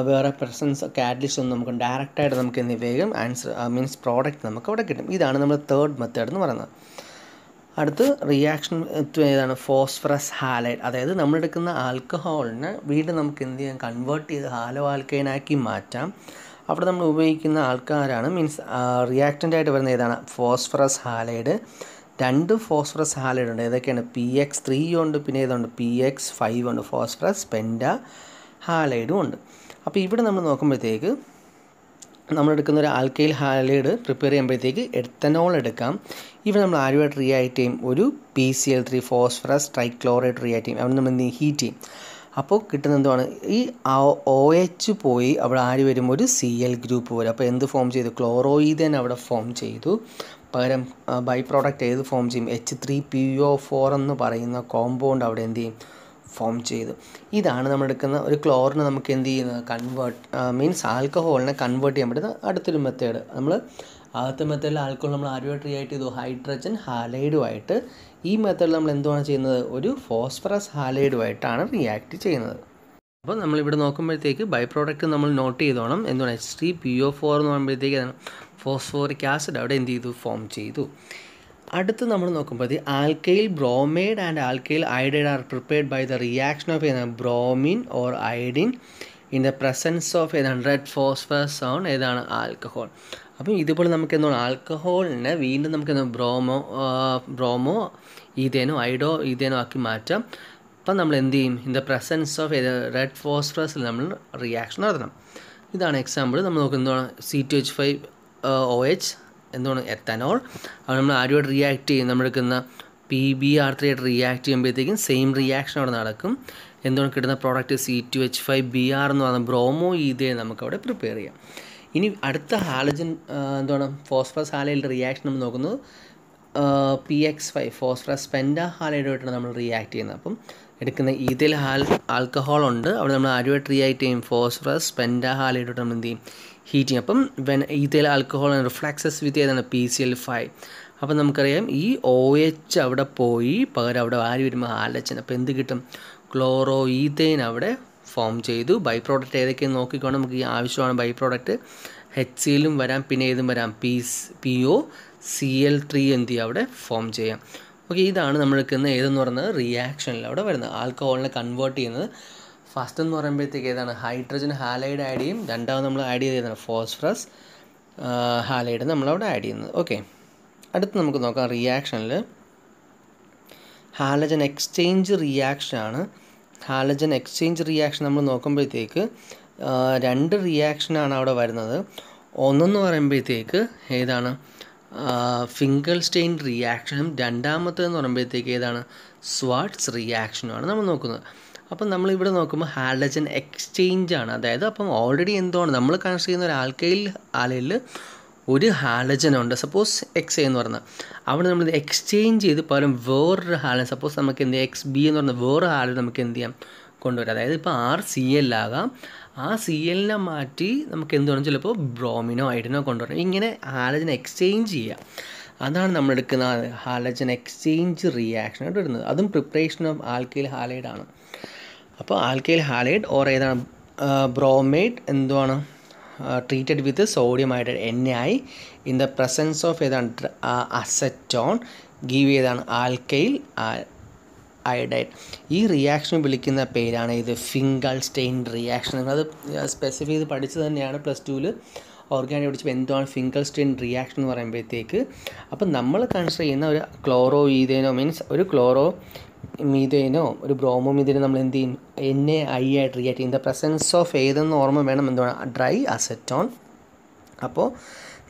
വേറെ പ്രസൻസ് കാറ്റലിസ്റ്റ് ഒന്നും നമുക്ക് ഡയറക്റ്റായിട്ട് നമുക്ക് എന്ത് വേഗം ആൻസർ മീൻസ് പ്രോഡക്റ്റ് നമുക്ക് അവിടെ കിട്ടും ഇതാണ് നമ്മൾ തേർഡ് മെത്തേഡ് എന്ന് പറയുന്നത് അടുത്ത് റിയാക്ഷൻ ഏതാണ് ഫോസ്ഫറസ് ഹാലൈഡ് അതായത് നമ്മളെടുക്കുന്ന ആൽക്കഹോളിനെ വീണ്ടും നമുക്ക് എന്ത് ചെയ്യാം കൺവേർട്ട് ചെയ്ത് ഹാലോ ആൽക്കൈനാക്കി മാറ്റാം അവിടെ നമ്മൾ ഉപയോഗിക്കുന്ന ആൾക്കാരാണ് മീൻസ് റിയാക്റ്റൻ്റായിട്ട് വരുന്ന ഏതാണ് ഫോസ്ഫറസ് ഹാലൈഡ് രണ്ട് ഫോസ്ഫറസ് ഹാലൈഡ് ഉണ്ട് ഏതൊക്കെയാണ് പി എക്സ് ത്രീ ഉണ്ട് പിന്നെ ഏതുണ്ട് പി എക്സ് ഫൈവ് ഉണ്ട് ഫോസ്ഫറസ് പെൻഡ ഹാലൈഡും ഉണ്ട് അപ്പോൾ ഇവിടെ നമ്മൾ നോക്കുമ്പോഴത്തേക്ക് നമ്മളെടുക്കുന്ന ഒരു ആൽക്കൈൽ ഹാലൈഡ് പ്രിപ്പയർ ചെയ്യുമ്പോഴത്തേക്ക് എത്തനോൾ എടുക്കാം ഇവിടെ നമ്മൾ ആരുമായിട്ട് റിയാക്ട് ചെയ്യും ഒരു P C L three phosphorus trichloride react ചെയ്യും അവിടെ നമ്മൾ എന്ത് ഹീറ്റ് ചെയ്യും അപ്പോൾ കിട്ടുന്ന എന്തുവാണ് ഈ ഒ എച്ച് പോയി അവിടെ ആര് വരും ഒരു സി എൽ ഗ്രൂപ്പ് വരും അപ്പോൾ എന്ത് ഫോം ചെയ്തു ക്ലോറോയിതൻ അവിടെ ഫോം ചെയ്തു പകരം ബൈ പ്രോഡക്റ്റ് ഏത് ഫോം ചെയ്യും H three P O four എന്ന് പറയുന്ന കോമ്പൗണ്ട് അവിടെ എന്ത് ചെയ്യും ഫോം ചെയ്തു ഇതാണ് നമ്മൾ എടുക്കുന്ന ഒരു ക്ലോറിനെ നമുക്ക് എന്ത് ചെയ്യുന്നത് കൺവേർട്ട് മീൻസ് ആൽക്കഹോളിനെ കൺവേർട്ട് ചെയ്യാൻ പറ്റുന്ന അടുത്തൊരു മെത്തേഡ് നമ്മൾ ആദ്യത്തെ മെത്തേഡിൽ ആൽക്കഹോൾ നമ്മൾ ആരുമായിട്ട് റിയാക്ട് ചെയ്തു ഹൈഡ്രജൻ ഹാലൈഡുമായിട്ട് ഈ മെത്തേഡിൽ നമ്മൾ എന്തുവാണ് ചെയ്യുന്നത് ഒരു ഫോസ്ഫറസ് ഹാലൈഡുമായിട്ടാണ് റിയാക്ട് ചെയ്യുന്നത് അപ്പോൾ നമ്മളിവിടെ നോക്കുമ്പോഴത്തേക്ക് ബൈ പ്രോഡക്റ്റ് നമ്മൾ നോട്ട് ചെയ്തോണം എന്താണ് H three P O four എന്ന് പറയുമ്പോഴത്തേക്ക് ഫോസ്ഫോറിക് ആസിഡ് അവിടെ എന്ത് ചെയ്തു ഫോം ചെയ്തു അടുത്ത് നമ്മൾ നോക്കുമ്പോൾ alkyl bromide and alkyl iodide are prepared by the reaction of a bromine or iodine in the presence of ഏതാണ് റെഡ് ഫോസ്ഫേഴ്സ് ഓൺ ഏതാണ് ആൽക്കഹോൾ അപ്പം ഇതുപോലെ നമുക്ക് എന്താണ് ആൽക്കഹോളിനെ വീണ്ടും നമുക്ക് എന്താണ് ബ്രോമോ ബ്രോമോ ഈതേനോ ഐഡോ ഈതേനോ ആക്കി മാറ്റാം അപ്പം നമ്മൾ എന്ത് ചെയ്യും in the presence of red ഫോസ്ഫറസിൽ നമ്മൾ റിയാക്ഷൻ നടത്തണം ഇതാണ് എക്സാമ്പിൾ നമ്മൾ നോക്കുന്നത് C two H five O H എന്താണ് എത്തനോൾ അത് നമ്മൾ ആരുമായിട്ട് റിയാക്ട് ചെയ്യും നമ്മളെടുക്കുന്ന പി ബി ആർ ത്രീ ആയിട്ട് റിയാക്ട് ചെയ്യുമ്പോഴത്തേക്കും സെയിം റിയാക്ഷൻ അവിടെ നടക്കും എന്തുകൊണ്ട് കിട്ടുന്ന product C two H five B R എന്ന് പറയുന്ന ബ്രോമോ ഈതേ അവിടെ പ്രിപ്പയർ ചെയ്യാം ഇനി അടുത്ത ഹാലജൻ എന്താണ് ഫോസ്ഫറസ് ഹാലയുടെ റിയാക്ഷൻ നമ്മൾ നോക്കുന്നത് P X five phosphorus penta ഹാലയുമായിട്ടാണ് നമ്മൾ റിയാക്ട് ചെയ്യുന്നത് അപ്പം എടുക്കുന്ന ഈതേൽ ഹാൽ ആൽക്കഹോൾ ഉണ്ട് അവിടെ നമ്മൾ ആരുമായിട്ട് റിയാക്ട് ചെയ്യും ഫോസ്ഫറസ് പെൻഡ ഹാലയുമായിട്ട് നമ്മൾ എന്ത് ചെയ്യും ഹീറ്റിംഗ് അപ്പം when ethyl alcohol and refluxes with ഏതാണ് പി സി എൽ ഫൈവ് അപ്പം നമുക്കറിയാം ഈ ഒ എച്ച് അവിടെ പോയി പകരം അവിടെ ആര് വരുമ്പോൾ ആലച്ചൻ അപ്പോൾ എന്ത് കിട്ടും ക്ലോറോ ഈതേൻ അവിടെ ഫോം ചെയ്തു ബൈ പ്രോഡക്റ്റ് ഏതൊക്കെയെന്ന് നോക്കിക്കോണം നമുക്ക് ഈ ആവശ്യമാണ് ബൈ പ്രോഡക്റ്റ് എച്ച് സിയിലും വരാം പിന്നെ ഏതും വരാം P P O C L three എന്ത് ചെയ്യുക അവിടെ ഫോം ചെയ്യാം ഓക്കെ ഇതാണ് നമ്മൾക്ക് ഇന്ന് ഏതെന്ന് പറയുന്നത് റിയാക്ഷനിൽ അവിടെ വരുന്നത് ആൽക്കഹോളിനെ കൺവേർട്ട് ചെയ്യുന്നത് ഫസ്റ്റ് എന്ന് പറയുമ്പോഴത്തേക്ക് ഏതാണ് ഹൈഡ്രജൻ ഹാലൈഡ് ആഡ് ചെയ്യും രണ്ടാമത് നമ്മൾ ആഡ് ചെയ്തതാണ് ഫോസ്ഫറസ് ഹാലൈഡ് നമ്മളവിടെ ആഡ് ചെയ്യുന്നത് ഓക്കെ അടുത്ത് നമുക്ക് നോക്കാം റിയാക്ഷനിൽ ഹാലജൻ എക്സ്ചേഞ്ച് റിയാക്ഷനാണ് ഹാലജൻ എക്സ്ചേഞ്ച് റിയാക്ഷൻ നമ്മൾ നോക്കുമ്പോഴത്തേക്ക് രണ്ട് റിയാക്ഷനാണ് അവിടെ വരുന്നത് ഒന്നെന്ന് പറയുമ്പോഴത്തേക്ക് ഏതാണ് ഫിംഗൽ സ്റ്റെയിൻ റിയാക്ഷനും രണ്ടാമത്തേന്ന് പറയുമ്പോഴത്തേക്ക് ഏതാണ് സ്വാട്സ് റിയാക്ഷനുമാണ് നമ്മൾ നോക്കുന്നത് അപ്പം നമ്മളിവിടെ നോക്കുമ്പോൾ ഹാലജൻ എക്സ്ചേഞ്ച് ആണ് അതായത് അപ്പം ഓൾറെഡി എന്താണ് നമ്മൾ കൺസിഡർ ചെയ്യുന്ന ഒരു ആൽക്കൈൽ ആലയിൽ ഒരു ഹാലജൻ ഉണ്ട് സപ്പോസ് എക്സ് എ എന്ന് പറഞ്ഞാൽ അവിടെ നമ്മൾ എക്സ്ചേഞ്ച് ചെയ്ത് പകരം വേറൊരു ഹാലൻ സപ്പോസ് നമുക്ക് എന്ത് ചെയ്യാം എക്സ് ബി എന്ന് പറഞ്ഞ വേറെ ഹാലൻ നമുക്ക് എന്ത് ചെയ്യാം കൊണ്ടുവരാം അതായത് ഇപ്പോൾ ആർ സി എൽ ആകാം ആ സി എല്ലിനെ മാറ്റി നമുക്ക് എന്ത് വേണം ചിലപ്പോൾ ബ്രോമിനോ ഐഡിനോ കൊണ്ടുവരണം ഇങ്ങനെ ഹാലജൻ എക്സ്ചേഞ്ച് ചെയ്യാം അതാണ് നമ്മൾ എടുക്കുന്ന ഹാലജൻ എക്സ്ചേഞ്ച് റിയാക്ഷൻ ആയിട്ട് വരുന്നത് അതും പ്രിപ്പറേഷൻ ഓഫ് ആൽക്കൈൽ ഹാലൈഡ് ആണ് അപ്പോൾ ആൽക്കൈൽ ഹാലൈഡ് ഓർ ഏതാണ് ബ്രോമൈഡ് എന്തുവാണ് treated with sodium hydrate N I in the presence of ഏതാണ് അസറ്റോൺ ഗീവ് ഏതാണ് ആൽക്കൈൽ അയഡൈഡ് ഈ റിയാക്ഷൻ വിളിക്കുന്ന പേരാണ് ഇത് ഫിംഗൾ സ്റ്റെയിൻ റിയാക്ഷൻ നിങ്ങളത് സ്പെസിഫിക് ചെയ്ത് പഠിച്ചു തന്നെയാണ് പ്ലസ് ടുവിൽ ഓർഗാനിക് പഠിച്ചപ്പോൾ എന്താണ് ഫിംഗൾ സ്റ്റെയിൻ റിയാക്ഷൻ എന്ന് പറയുമ്പോഴത്തേക്ക് അപ്പം നമ്മൾ കൺസിഡർ ചെയ്യുന്ന ഒരു ക്ലോറോ ഈതേനോ മീൻസ് ഒരു ക്ലോറോ മീതേനോ ഒരു ബ്രോമോ മീതേനോ നമ്മൾ എന്ത് ചെയ്യും എ ഐ ആയിട്ട് റിയാക്ട് ചെയ്യും ദ പ്രസൻസ് ഓഫ് ഏതെന്ന് ഓർമ്മ വേണം എന്താണ് ഡ്രൈ അസെറ്റോൺ അപ്പോൾ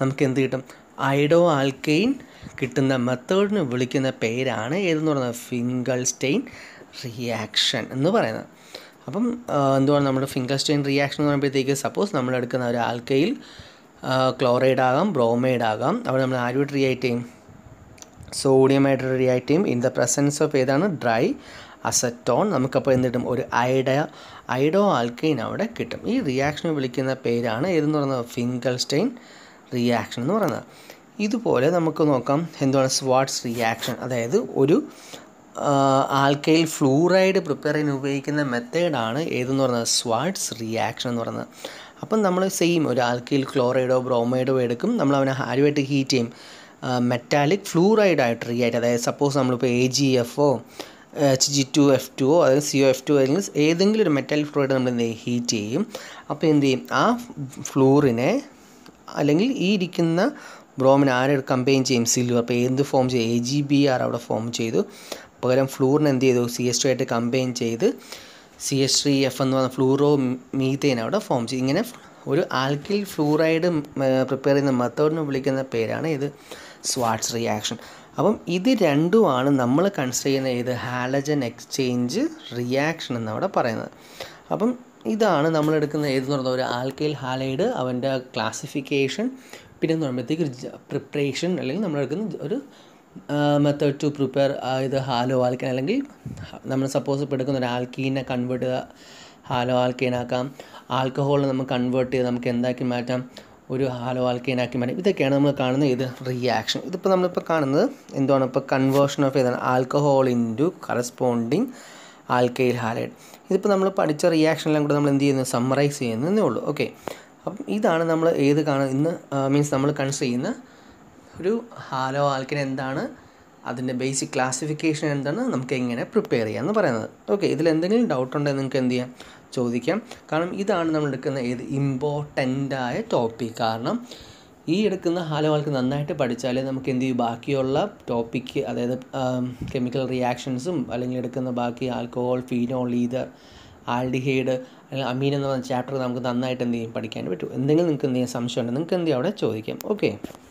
നമുക്ക് എന്ത് കിട്ടും ഐഡോ ആൽക്കെയിൻ കിട്ടുന്ന മെത്തേഡിന് വിളിക്കുന്ന പേരാണ് ഏതെന്ന് പറയുന്നത് ഫിംഗൾ സ്റ്റെയിൻ റിയാക്ഷൻ എന്ന് പറയുന്നത് അപ്പം എന്തുവാണ് നമ്മുടെ ഫിംഗർ സ്റ്റെയിൻ റിയാക്ഷൻ എന്ന് പറയുമ്പോഴത്തേക്ക് സപ്പോസ് നമ്മൾ എടുക്കുന്ന ഒരു ആൽക്കയിൽ ക്ലോറൈഡ് ആകാം ബ്രോമൈഡ് ആകാം അവിടെ നമ്മൾ ആരുമായിട്ട് റിയാക്ട് ചെയ്യും സോഡിയമായിട്ട് റിയാക്ട് ചെയ്യും ഇൻ ദ പ്രസൻസ് ഓഫ് ഏതാണ് ഡ്രൈ അസറ്റോൺ നമുക്കപ്പോൾ എന്തിട്ടും ഒരു ഐഡ ഐഡോ ആൽക്കൈൻ അവിടെ കിട്ടും ഈ റിയാക്ഷനെ വിളിക്കുന്ന പേരാണ് ഏതെന്ന് പറയുന്നത് ഫിംഗൽസ്റ്റൈൻ റിയാക്ഷൻ എന്ന് പറയുന്നത് ഇതുപോലെ നമുക്ക് നോക്കാം എന്താണ് സ്വാട്സ് റിയാക്ഷൻ അതായത് ഒരു ആൽക്കൈൽ ഫ്ലൂറൈഡ് പ്രിപ്പയർ ചെയ്യാൻ ഉപയോഗിക്കുന്ന മെത്തേഡാണ് ഏതെന്ന് പറയുന്നത് സ്വാട്സ് റിയാക്ഷൻ എന്ന് പറയുന്നത് അപ്പം നമ്മൾ സെയിം ഒരു ആൽക്കൈൽ ക്ലോറൈഡോ ബ്രോമൈഡോ എടുക്കും നമ്മൾ അവനെ ആരുമായിട്ട് ഹീറ്റ് ചെയ്യും മെറ്റാലിക് ഫ്ലൂറൈഡ് ആയിട്ട് റിയാക്ട് അതായത് സപ്പോസ് നമ്മളിപ്പോൾ A G O H G two F two O അതായത് സി ഒ എഫ് ടു അല്ലെങ്കിൽ ഏതെങ്കിലും ഒരു മെറ്റാലിക് ഫ്ലൂറൈഡ് നമ്മൾ എന്ത് ചെയ്യും ഹീറ്റ് ചെയ്യും അപ്പോൾ എന്ത് ചെയ്യും ആ ഫ്ലൂറിനെ അല്ലെങ്കിൽ ഈ ഇരിക്കുന്ന ബ്രോമിന് ആരോട് കമ്പയിൻ ചെയ്യും സിൽവർ അപ്പോൾ എന്ത് ഫോം ചെയ്യും എ ജി ബി ആർ അവിടെ ഫോം ചെയ്തു പകരം ഫ്ലൂറിന് എന്ത് ചെയ്തു സി എസ് ടു ആയിട്ട് കമ്പയിൻ ചെയ്ത് സി എസ് ത്രീ എഫ് എന്ന് പറഞ്ഞ ഫ്ലൂറോ മീത്തേൻ അവിടെ ഫോം ചെയ്യും ഇങ്ങനെ ഒരു ആൽക്കിൽ ഫ്ലൂറൈഡ് പ്രിപ്പയർ ചെയ്യുന്ന മെത്തേഡിന് വിളിക്കുന്ന പേരാണ് ഇത് സ്വാർട്സ് റിയാക്ഷൻ അപ്പം ഇത് രണ്ടുമാണ് നമ്മൾ കൺസിഡർ ചെയ്യുന്ന ഏത് ഹാലജൻ എക്സ്ചേഞ്ച് റിയാക്ഷൻ എന്നവിടെ പറയുന്നത് അപ്പം ഇതാണ് നമ്മൾ എടുക്കുന്ന ഏതെന്ന് പറയുന്നത് ഒരു ആൽക്കൈൽ ഹാലൈഡ് അവൻ്റെ ക്ലാസിഫിക്കേഷൻ പിന്നെ എന്ന് പറയുമ്പോഴത്തേക്ക് പ്രിപ്പറേഷൻ അല്ലെങ്കിൽ നമ്മൾ എടുക്കുന്ന ഒരു മെത്തേഡ് ടു പ്രിപ്പയർ ഇത് ഹാലോ ആൽക്കൈൻ അല്ലെങ്കിൽ നമ്മൾ സപ്പോസ് ഇപ്പോൾ എടുക്കുന്ന ഒരു ആൽക്കീനെ കൺവേർട്ട് ചെയ്ത ഹാലോ ആൽക്കീനാക്കാം ആൽക്കഹോളിനെ നമുക്ക് കൺവേർട്ട് ചെയ്ത് നമുക്ക് എന്താക്കി മാറ്റാം ഒരു ഹാലോ ആൽക്കൈനാക്കി മാറ്റും ഇതൊക്കെയാണ് നമ്മൾ കാണുന്ന ഇത് റിയാക്ഷൻ ഇതിപ്പോൾ നമ്മളിപ്പോൾ കാണുന്നത് എന്താണ് ഇപ്പോൾ കൺവേർഷൻ ഓഫ് ഏതാണ് alcohol into corresponding alkyl halide ഇതിപ്പോൾ നമ്മൾ പഠിച്ച റിയാക്ഷനെല്ലാം കൂടെ നമ്മൾ എന്ത് ചെയ്യുന്നു സമ്മറൈസ് ചെയ്യുന്നതേ ഉള്ളൂ ഓക്കെ അപ്പം ഇതാണ് നമ്മൾ ഏത് കാണുന്ന ഇന്ന് മീൻസ് നമ്മൾ കൺസ് ചെയ്യുന്ന ഒരു ഹാലോ ആൽക്കൈൻ എന്താണ് അതിൻ്റെ ബേസിക് ക്ലാസിഫിക്കേഷൻ എന്താണ് നമുക്ക് എങ്ങനെ പ്രിപ്പയർ ചെയ്യാമെന്ന് പറയുന്നത് ഓക്കെ ഇതിൽ എന്തെങ്കിലും ഡൗട്ട് ഉണ്ടെങ്കിൽ നിങ്ങൾക്ക് എന്ത് ചെയ്യാം ചോദിക്കാം കാരണം ഇതാണ് നമ്മൾ എടുക്കുന്ന ഏത് ഇമ്പോർട്ടൻ്റായ ടോപ്പിക് കാരണം ഈ എടുക്കുന്ന ഹാലവാൾക്ക് നന്നായിട്ട് പഠിച്ചാലേ നമുക്ക് എന്ത് ചെയ്യും ബാക്കിയുള്ള ടോപ്പിക്ക് അതായത് കെമിക്കൽ റിയാക്ഷൻസും അല്ലെങ്കിൽ എടുക്കുന്ന ബാക്കി ആൽക്കഹോൾ ഫീനോൾ ഈതർ ആൽഡിഹൈഡ് അല്ലെങ്കിൽ അമീൻ എന്ന് പറഞ്ഞ ചാപ്റ്റർ നമുക്ക് നന്നായിട്ട് എന്ത് ചെയ്യും പഠിക്കാൻ പറ്റും എന്തെങ്കിലും നിങ്ങൾക്ക് എന്ത് സംശയമുണ്ടോ സംശയം ഉണ്ടെങ്കിൽ നിങ്ങൾക്ക് എന്ത് അവിടെ ചോദിക്കാം ഓക്കെ